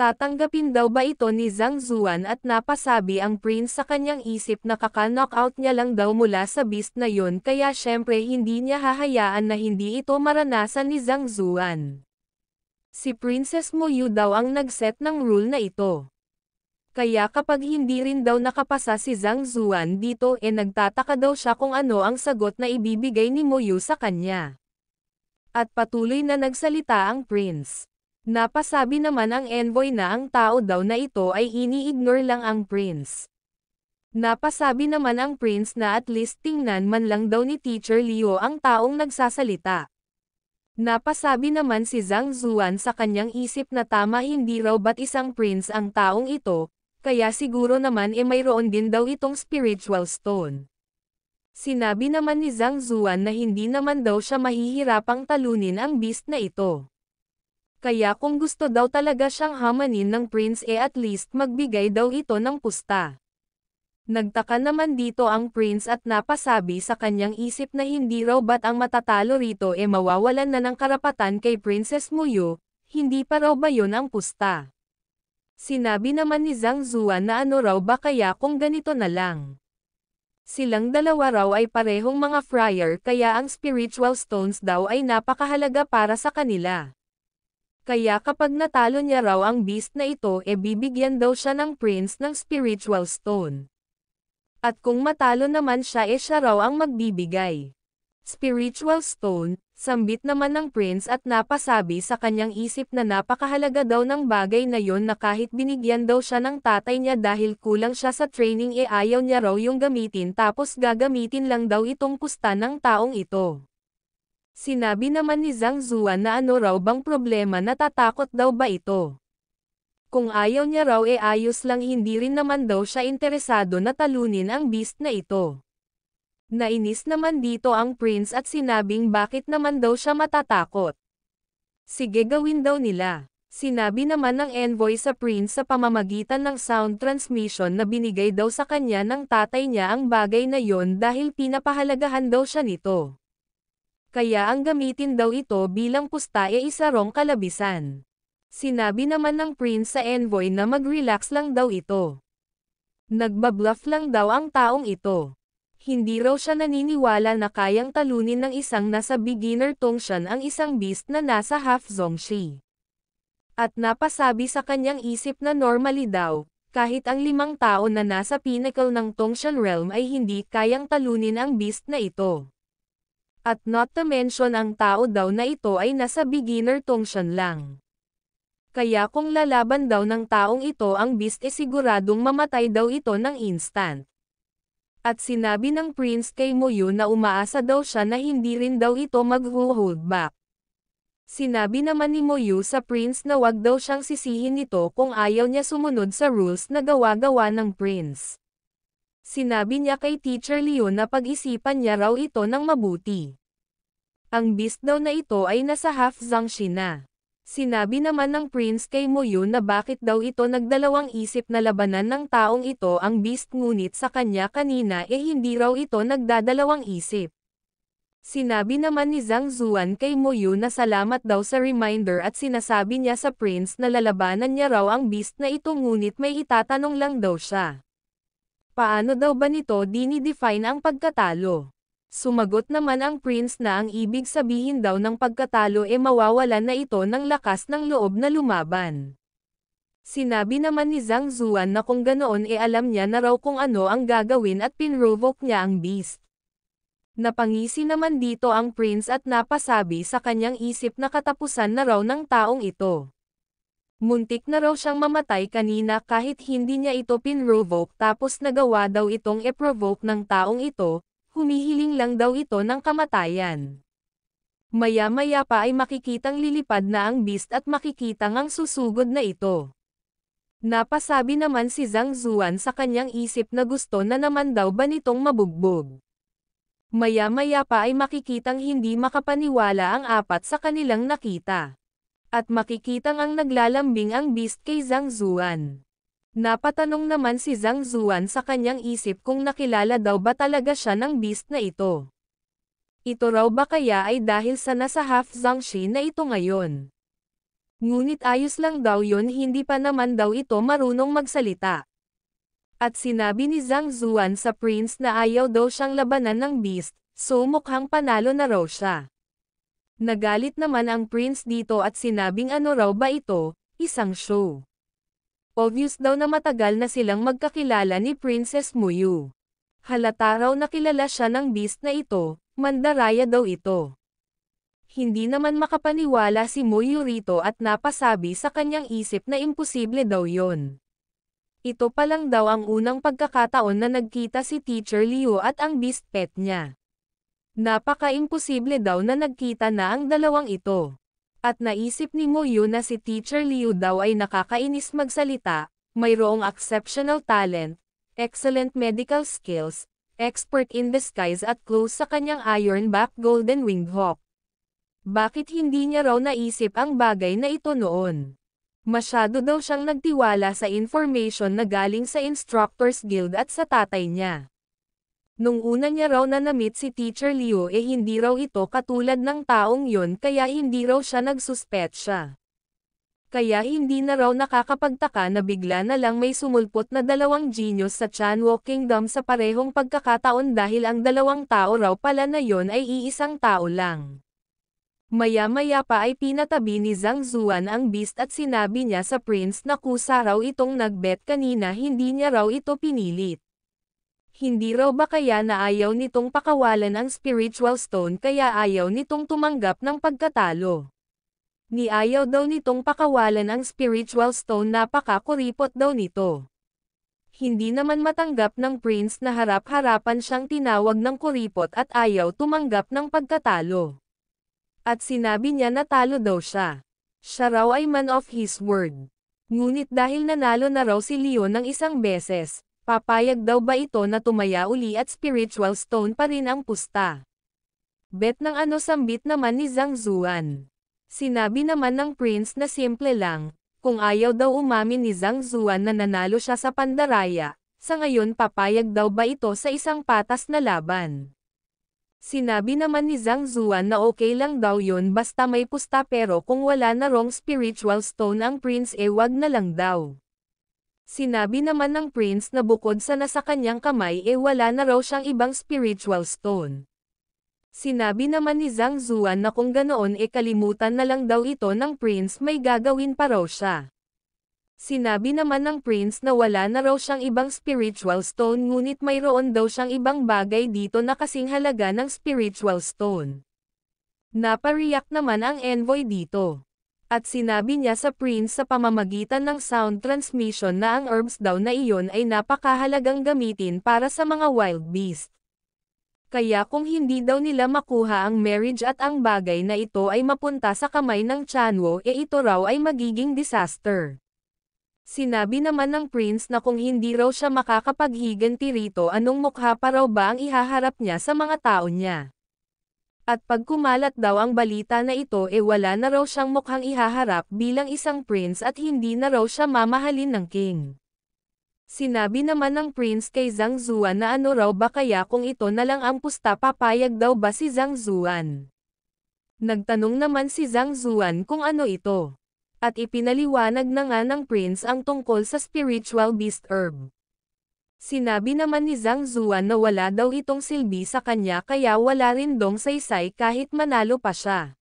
Tatanggapin daw ba ito ni Zhang Zuan at napasabi ang prince sa kanyang isip na kaka-knockout niya lang daw mula sa beast na yon kaya syempre hindi niya hahayaan na hindi ito maranasan ni Zhang Zuan. Si Princess Muyu daw ang nagset ng rule na ito. Kaya kapag hindi rin daw nakapasa si Zhang Zuan dito e eh nagtataka daw siya kung ano ang sagot na ibibigay ni Muyu sa kanya. At patuloy na nagsalita ang prince. Napasabi naman ang envoy na ang tao daw na ito ay ini-ignore lang ang prince. Napasabi naman ang prince na at least tingnan man lang daw ni Teacher Leo ang taong nagsasalita. Napasabi naman si Zhang Zuan sa kanyang isip na tama hindi raw ba't isang prince ang taong ito, kaya siguro naman e eh mayroon din daw itong spiritual stone. Sinabi naman ni Zhang Zuan na hindi naman daw siya mahihirapang talunin ang beast na ito. Kaya kung gusto daw talaga siyang hamanin ng prince e eh at least magbigay daw ito ng pusta. Nagtaka naman dito ang prince at napasabi sa kanyang isip na hindi raw ba't ang matatalo rito e eh mawawalan na ng karapatan kay Princess Muyo, hindi pa raw ba yun ang pusta. Sinabi naman ni Zhang Zuan na ano raw ba kaya kung ganito na lang. Silang dalawa raw ay parehong mga friar kaya ang spiritual stones daw ay napakahalaga para sa kanila. Kaya kapag natalo niya raw ang beast na ito e bibigyan daw siya ng prince ng spiritual stone. At kung matalo naman siya e siya raw ang magbibigay. Spiritual stone, sambit naman ng prince at napasabi sa kanyang isip na napakahalaga daw ng bagay na yon na kahit binigyan daw siya ng tatay niya dahil kulang siya sa training e ayaw niya raw yung gamitin tapos gagamitin lang daw itong kusta ng taong ito. Sinabi naman ni Zhang Zuan na ano raw bang problema natatakot daw ba ito. Kung ayaw niya raw e ayos lang hindi rin naman daw siya interesado na talunin ang beast na ito. Nainis naman dito ang prince at sinabing bakit naman daw siya matatakot. Sige gawin daw nila. Sinabi naman ng envoy sa prince sa pamamagitan ng sound transmission na binigay daw sa kanya ng tatay niya ang bagay na yon dahil pinapahalagahan daw siya nito kaya ang gamitin daw ito bilang pusta ay isa kalabisan. Sinabi naman ng prince sa envoy na mag-relax lang daw ito. Nagbabluff lang daw ang taong ito. Hindi raw siya naniniwala na kayang talunin ng isang nasa beginner tongshan ang isang beast na nasa half zongshi. At napasabi sa kanyang isip na normally daw, kahit ang limang tao na nasa pinnacle ng tongshan realm ay hindi kayang talunin ang beast na ito. At not to mention ang tao daw na ito ay nasa beginner tungshan lang. Kaya kung lalaban daw ng taong ito ang beast ay siguradong mamatay daw ito ng instant. At sinabi ng prince kay Muyu na umaasa daw siya na hindi rin daw ito mag-hold back. Sinabi naman ni Moyu sa prince na wag daw siyang sisihin nito kung ayaw niya sumunod sa rules na gawa-gawa ng prince. Sinabi niya kay Teacher Leon na pag-isipan niya raw ito ng mabuti. Ang beast daw na ito ay nasa half Zangxi na. Sinabi naman ng prince kay Moyun na bakit daw ito nagdalawang isip na labanan ng taong ito ang beast ngunit sa kanya kanina eh hindi raw ito nagdadalawang isip. Sinabi naman ni Zhang Zuan kay Moyun na salamat daw sa reminder at sinasabi niya sa prince na lalabanan niya raw ang beast na ito ngunit may itatanong lang daw siya. Paano daw ba nito dinidefine ang pagkatalo? Sumagot naman ang prince na ang ibig sabihin daw ng pagkatalo e mawawalan na ito ng lakas ng loob na lumaban. Sinabi naman ni Zhang Zuan na kung ganoon e alam niya na raw kung ano ang gagawin at pinrovoke niya ang beast. Napangisi naman dito ang prince at napasabi sa kanyang isip na katapusan na raw ng taong ito. Muntik na raw siyang mamatay kanina kahit hindi niya ito pinrovoke tapos nagawa daw itong e-provoke ng taong ito, humihiling lang daw ito ng kamatayan. Maya-maya pa ay makikitang lilipad na ang beast at makikitang ang susugod na ito. Napasabi naman si Zhang Zuan sa kanyang isip na gusto na naman daw ba nitong mabugbog. Maya-maya pa ay makikitang hindi makapaniwala ang apat sa kanilang nakita at makikitang ang naglalambing ang beast kay Zhang Zuan. Napatanong naman si Zhang Zuan sa kanyang isip kung nakilala daw ba talaga siya ng beast na ito. Ito raw ba kaya ay dahil sa nasa half Zhangxi na ito ngayon. Ngunit ayos lang daw yun hindi pa naman daw ito marunong magsalita. At sinabi ni Zhang Zuan sa prince na ayaw daw siyang labanan ng beast, so mukhang panalo na raw siya. Nagalit naman ang prince dito at sinabing ano raw ba ito, isang show. Obvious daw na matagal na silang magkakilala ni Princess Muyu. Halata raw nakilala siya ng beast na ito, mandaraya daw ito. Hindi naman makapaniwala si Muyu rito at napasabi sa kanyang isip na imposible daw yon. Ito pa lang daw ang unang pagkakataon na nagkita si Teacher Liu at ang beast pet niya. Napaka-imposible daw na nagkita na ang dalawang ito. At naisip ni Moyo na si Teacher Liu daw ay nakakainis magsalita, mayroong exceptional talent, excellent medical skills, expert in disguise at close sa kanyang ironback golden winged hawk. Bakit hindi niya raw naisip ang bagay na ito noon? Masyado daw siyang nagtiwala sa information na galing sa Instructors Guild at sa tatay niya. Nung una niya raw na namit si Teacher Liu eh hindi raw ito katulad ng taong yon kaya hindi raw siya siya. Kaya hindi na raw nakakapagtaka na bigla na lang may sumulpot na dalawang genius sa Chanwo Kingdom sa parehong pagkakataon dahil ang dalawang tao raw pala na yon ay iisang tao lang. Maya-maya pa ay pinatabi ni Zhang Zuan ang beast at sinabi niya sa prince na kusa raw itong nagbet kanina hindi niya raw ito pinilit. Hindi raw ba kaya na ayaw nitong pakawalan ang spiritual stone kaya ayaw nitong tumanggap ng pagkatalo? Ni ayaw daw nitong pakawalan ang spiritual stone napakakuripot daw nito. Hindi naman matanggap ng prince na harap-harapan siyang tinawag ng kuripot at ayaw tumanggap ng pagkatalo. At sinabi niya na talo daw siya. Siya raw ay man of his word. Ngunit dahil nanalo na raw si Leon ng isang beses, Papayag daw ba ito na tumaya uli at spiritual stone pa rin ang pusta? Bet ng ano sambit naman ni Zhang Zuan. Sinabi naman ng prince na simple lang, kung ayaw daw umamin ni Zhang Zuan na nanalo siya sa pandaraya, sa ngayon papayag daw ba ito sa isang patas na laban? Sinabi naman ni Zhang Zuan na okay lang daw yun basta may pusta pero kung wala na wrong spiritual stone ang prince e eh wag na lang daw. Sinabi naman ng prince na bukod sa nasa kanyang kamay e eh wala na raw siyang ibang spiritual stone. Sinabi naman ni Zhang Zuan na kung ganoon e eh kalimutan na lang daw ito ng prince may gagawin pa raw siya. Sinabi naman ng prince na wala na raw siyang ibang spiritual stone ngunit mayroon daw siyang ibang bagay dito na kasing halaga ng spiritual stone. Napareact naman ang envoy dito at sinabi niya sa Prince sa pamamagitan ng sound transmission na ang herbs daw na iyon ay napakahalagang gamitin para sa mga wild beast. Kaya kung hindi daw nila makuha ang marriage at ang bagay na ito ay mapunta sa kamay ng Chanwo e eh ito raw ay magiging disaster. Sinabi naman ng prince na kung hindi raw siya makakapaghiganti rito anong mukha pa raw ba ang ihaharap niya sa mga tao niya. At pag kumalat daw ang balita na ito e eh wala na raw siyang mukhang ihaharap bilang isang prince at hindi na raw siya mamahalin ng king. Sinabi naman ng prince kay Zhang Zuan na ano raw ba kaya kung ito na lang ang pusta papayag daw ba si Zhang Zuan. Nagtanong naman si Zhang Zuan kung ano ito. At ipinaliwanag na nga ng prince ang tungkol sa spiritual beast herb. Sinabi naman ni Zhang Zuan na wala daw itong silbi sa kanya kaya wala rin dong saysay kahit manalo pa siya.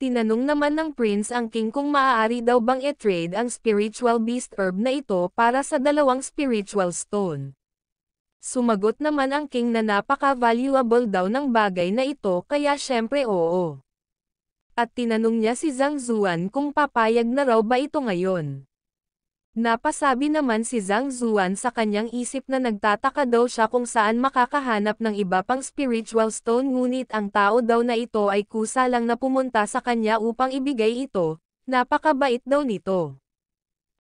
Tinanong naman ng prince ang king kung maaari daw bang e-trade ang spiritual beast herb na ito para sa dalawang spiritual stone. Sumagot naman ang king na napaka-valuable daw ng bagay na ito kaya syempre oo. At tinanong niya si Zhang Zuan kung papayag na raw ba ito ngayon. Napasabi naman si Zhang Zuan sa kanyang isip na nagtataka daw siya kung saan makakahanap ng iba pang spiritual stone ngunit ang tao daw na ito ay kusa lang na pumunta sa kanya upang ibigay ito, napakabait daw nito.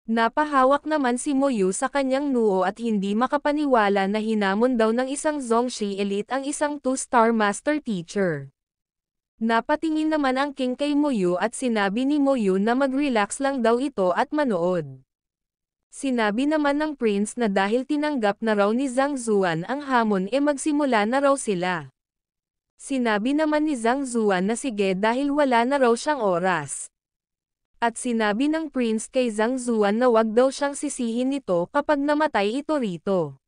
Napahawak naman si Moyu sa kanyang nuo at hindi makapaniwala na hinamon daw ng isang Zhongshi elite ang isang two-star master teacher. Napatingin naman ang king kay Moyu at sinabi ni Moyu na mag-relax lang daw ito at manood. Sinabi naman ng prince na dahil tinanggap na raw ni Zhang Zuan ang hamon e magsimula na raw sila. Sinabi naman ni Zhang Zuan na sige dahil wala na raw siyang oras. At sinabi ng prince kay Zhang Zuan na wag daw siyang sisihin nito kapag namatay ito rito.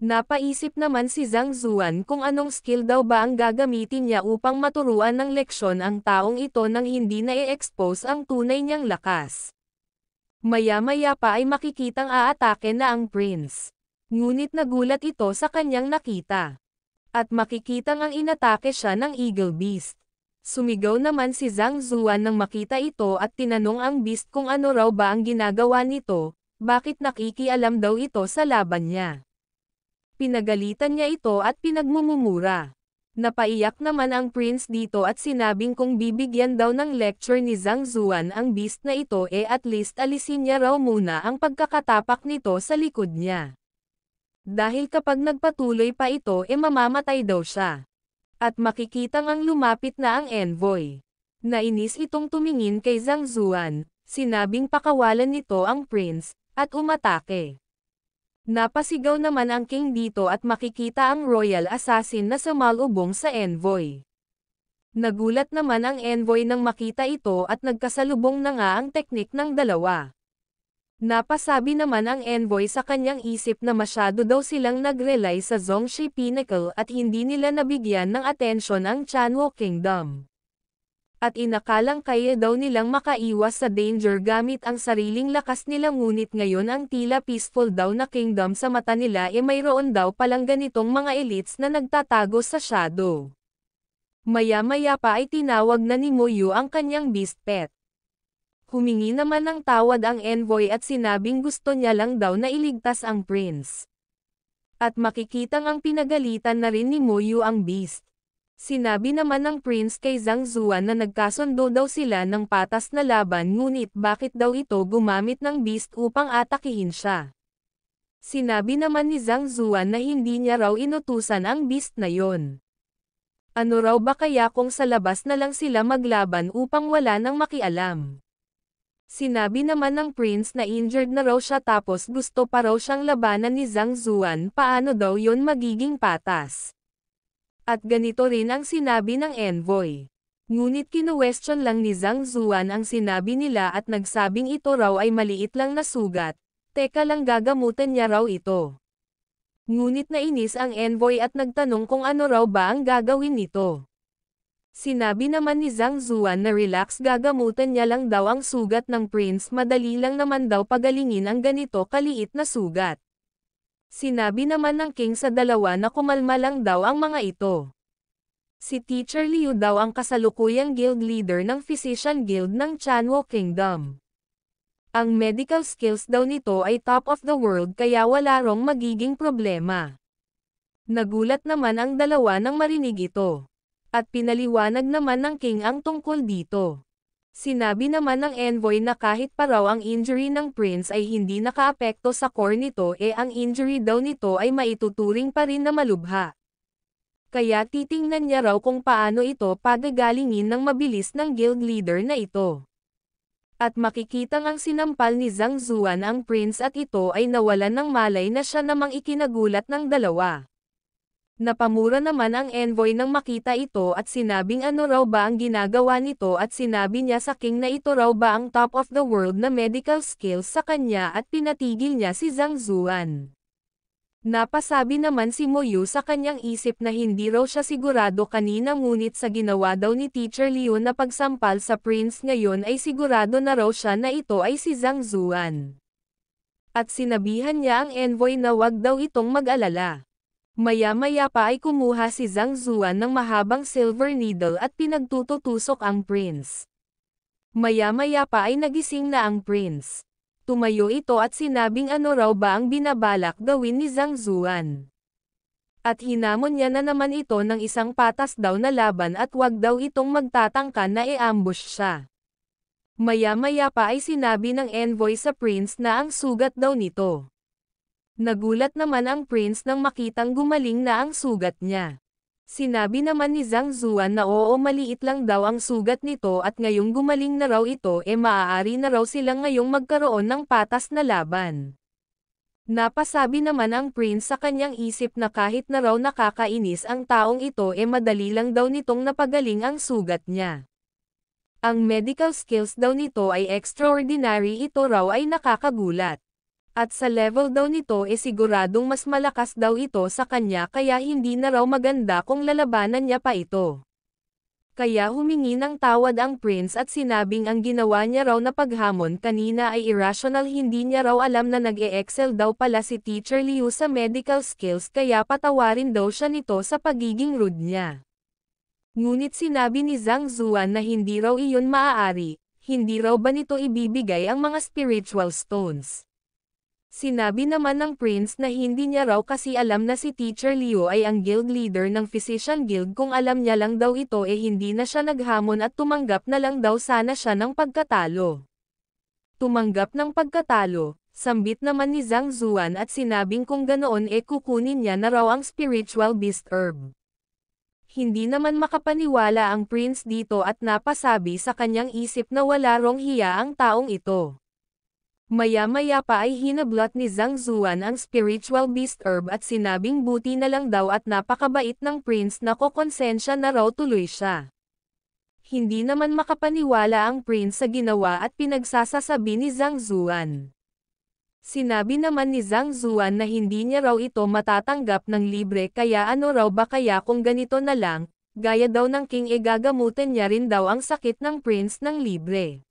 Napaisip naman si Zhang Zuan kung anong skill daw ba ang gagamitin niya upang maturuan ng leksyon ang taong ito nang hindi na-expose ang tunay niyang lakas. Maya-maya pa ay makikitang aatake na ang prince. Ngunit nagulat ito sa kanyang nakita. At makikitang ang inatake siya ng Eagle Beast. Sumigaw naman si Zhang Zuan nang makita ito at tinanong ang beast kung ano raw ba ang ginagawa nito, bakit nakikialam daw ito sa laban niya. Pinagalitan niya ito at pinagmumumura. Napaiyak naman ang prince dito at sinabing kung bibigyan daw ng lecture ni Zhang Zuan ang beast na ito e eh at least alisin niya raw muna ang pagkakatapak nito sa likod niya. Dahil kapag nagpatuloy pa ito e eh mamamatay daw siya. At makikita ngang lumapit na ang envoy. Nainis itong tumingin kay Zhang Zuan, sinabing pakawalan nito ang prince, at umatake. Napasigaw naman ang king dito at makikita ang royal assassin na sumalubong sa envoy. Nagulat naman ang envoy nang makita ito at nagkasalubong na nga ang teknik ng dalawa. Napasabi naman ang envoy sa kanyang isip na masyado daw silang nag-rely sa Zhongshi Pinnacle at hindi nila nabigyan ng atensyon ang Chanwo Kingdom at inakalang kaya daw nilang makaiwas sa danger gamit ang sariling lakas nila ngunit ngayon ang tila peaceful daw na kingdom sa mata nila e mayroon daw palang ganitong mga elites na nagtatago sa shadow. Maya-maya pa ay tinawag na ni Moyu ang kanyang beast pet. Humingi naman ng tawad ang envoy at sinabing gusto niya lang daw na iligtas ang prince. At makikitang ang pinagalitan na rin ni Moyu ang beast. Sinabi naman ng prince kay Zhang Zuan na nagkasundo daw sila ng patas na laban ngunit bakit daw ito gumamit ng beast upang atakihin siya. Sinabi naman ni Zhang Zuan na hindi niya raw inutusan ang beast na yon. Ano raw ba kaya kung sa labas na lang sila maglaban upang wala nang makialam. Sinabi naman ng prince na injured na raw siya tapos gusto pa raw siyang labanan ni Zhang Zuan paano daw yon magiging patas. At ganito rin ang sinabi ng envoy. Ngunit kinuwestiyon lang ni Zhang Zuan ang sinabi nila at nagsabing ito raw ay maliit lang na sugat, teka lang gagamutin niya raw ito. Ngunit nainis ang envoy at nagtanong kung ano raw ba ang gagawin nito. Sinabi naman ni Zhang Zuan na relax gagamutin niya lang daw ang sugat ng prince madali lang naman daw pagalingin ang ganito kaliit na sugat. Sinabi naman ng King sa dalawa na kumalma lang daw ang mga ito. Si Teacher Liu daw ang kasalukuyang guild leader ng Physician Guild ng Chanwo Kingdom. Ang medical skills daw nito ay top of the world kaya wala rong magiging problema. Nagulat naman ang dalawa nang marinig ito. At pinaliwanag naman ng King ang tungkol dito. Sinabi naman ng envoy na kahit pa raw ang injury ng Prince ay hindi nakaapekto sa core nito e eh ang injury daw nito ay maituturing pa rin na malubha. Kaya titingnan niya raw kung paano ito pagagalingin ng mabilis ng guild leader na ito. At makikita ngang sinampal ni Zhang Zuan ang Prince at ito ay nawalan ng malay na siya namang ikinagulat ng dalawa. Napamura naman ang envoy nang makita ito at sinabing ano raw ba ang ginagawa nito at sinabi niya sa king na ito raw ba ang top of the world na medical skills sa kanya at pinatigil niya si Zhang Zuan. Napasabi naman si Moyu sa kanyang isip na hindi raw siya sigurado kanina ngunit sa ginawa daw ni Teacher Liu na pagsampal sa prince ngayon ay sigurado na raw siya na ito ay si Zhang Zuan. At sinabihan niya ang envoy na wag daw itong mag-alala. Maya-maya pa ay kumuha si Zhang Zuan ng mahabang silver needle at pinagtututusok ang prince. Maya-maya pa ay nagising na ang prince. Tumayo ito at sinabing ano raw ba ang binabalak gawin ni Zhang Zuan. At hinamon niya na naman ito ng isang patas daw na laban at wag daw itong magtatangka na i-ambush siya. Maya-maya pa ay sinabi ng envoy sa prince na ang sugat daw nito Nagulat naman ang prince nang makitang gumaling na ang sugat niya. Sinabi naman ni Zhang Zuan na oo maliit lang daw ang sugat nito at ngayong gumaling na raw ito e eh maaari na raw silang ngayong magkaroon ng patas na laban. Napasabi naman ang prince sa kanyang isip na kahit na raw nakakainis ang taong ito e eh madali lang daw nitong napagaling ang sugat niya. Ang medical skills daw nito ay extraordinary ito raw ay nakakagulat. At sa level daw nito e eh siguradong mas malakas daw ito sa kanya kaya hindi na raw maganda kung lalabanan niya pa ito. Kaya humingi ng tawad ang prince at sinabing ang ginawa niya raw na paghamon kanina ay irrational hindi niya raw alam na nag-e-excel daw pala si teacher Liu sa medical skills kaya patawarin daw siya nito sa pagiging rude niya. Ngunit sinabi ni Zhang Zuan na hindi raw iyon maaari, hindi raw ba nito ibibigay ang mga spiritual stones. Sinabi naman ng prince na hindi niya raw kasi alam na si Teacher Leo ay ang guild leader ng Physician Guild kung alam niya lang daw ito eh hindi na siya naghamon at tumanggap na lang daw sana siya ng pagkatalo. Tumanggap ng pagkatalo, sambit naman ni Zhang Zuan at sinabing kung ganoon eh kukunin niya na raw ang spiritual beast herb. Hindi naman makapaniwala ang prince dito at napasabi sa kanyang isip na wala rong hiya ang taong ito. Maya-maya pa ay hinablat ni Zhang Zuan ang spiritual beast herb at sinabing buti na lang daw at napakabait ng prince na kokonsensya na raw tuloy siya. Hindi naman makapaniwala ang prince sa ginawa at pinagsasasabi ni Zhang Zuan. Sinabi naman ni Zhang Zuan na hindi niya raw ito matatanggap ng libre kaya ano raw ba kaya kung ganito na lang, gaya daw ng king e gagamutin niya rin daw ang sakit ng prince ng libre.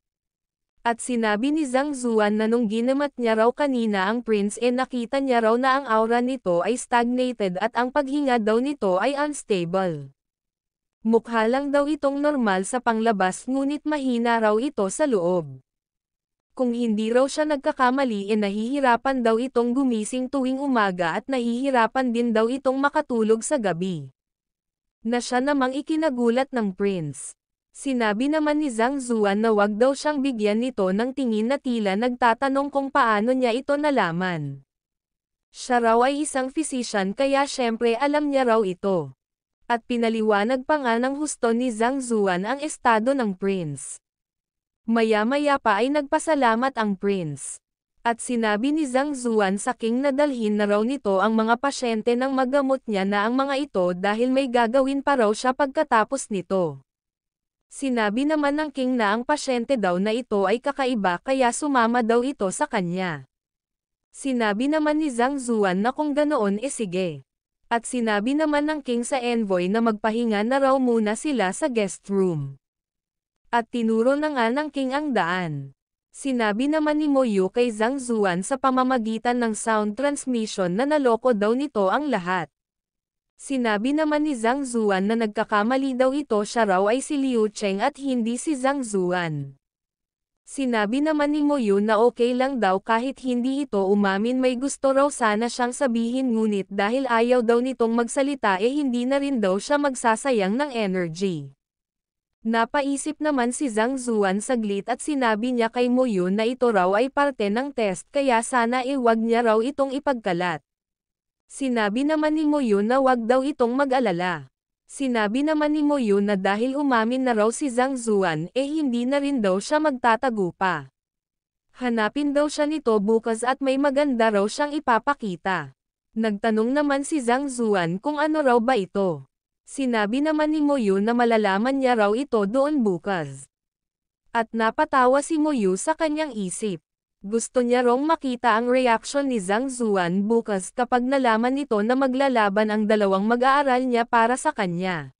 At sinabi ni Zhang Zuan na nung ginamat niya raw kanina ang prince e eh nakita niya raw na ang aura nito ay stagnated at ang paghinga daw nito ay unstable. Mukha lang daw itong normal sa panglabas ngunit mahina raw ito sa loob. Kung hindi raw siya nagkakamali e eh nahihirapan daw itong gumising tuwing umaga at nahihirapan din daw itong makatulog sa gabi. Na siya namang ikinagulat ng prince. Sinabi naman ni Zhang Zuan na wag daw siyang bigyan nito ng tingin na tila nagtatanong kung paano niya ito nalaman. Siya raw ay isang physician kaya syempre alam niya raw ito. At pinaliwanag pa nga ng husto ni Zhang Zuan ang estado ng prince. Maya-maya pa ay nagpasalamat ang prince. At sinabi ni Zhang Zuan sa king na dalhin na raw nito ang mga pasyente ng magamot niya na ang mga ito dahil may gagawin pa raw siya pagkatapos nito. Sinabi naman ng King na ang pasyente daw na ito ay kakaiba kaya sumama daw ito sa kanya. Sinabi naman ni Zhang Zuan na kung ganoon e eh sige. At sinabi naman ng King sa envoy na magpahinga na raw muna sila sa guest room. At tinuro na nga ng King ang daan. Sinabi naman ni Moyu kay Zhang Zuan sa pamamagitan ng sound transmission na naloko daw nito ang lahat. Sinabi naman ni Zhang Zuan na nagkakamali daw ito siya raw ay si Liu Cheng at hindi si Zhang Zuan. Sinabi naman ni Moyun na okay lang daw kahit hindi ito umamin may gusto raw sana siyang sabihin ngunit dahil ayaw daw nitong magsalita eh hindi na rin daw siya magsasayang ng energy. Napaisip naman si Zhang Zuan saglit at sinabi niya kay Moyun na ito raw ay parte ng test kaya sana iwag eh, niya raw itong ipagkalat. Sinabi naman ni Moyun na wag daw itong mag-alala. Sinabi naman ni Moyun na dahil umamin na raw si Zhang Zuan eh hindi na rin daw siya magtatago pa. Hanapin daw siya nito bukas at may maganda raw siyang ipapakita. Nagtanong naman si Zhang Zuan kung ano raw ba ito. Sinabi naman ni Moyu na malalaman niya raw ito doon bukas. At napatawa si Moyu sa kanyang isip. Gusto niya rong makita ang reaction ni Zhang Zuan bukas kapag nalaman nito na maglalaban ang dalawang mag-aaral niya para sa kanya.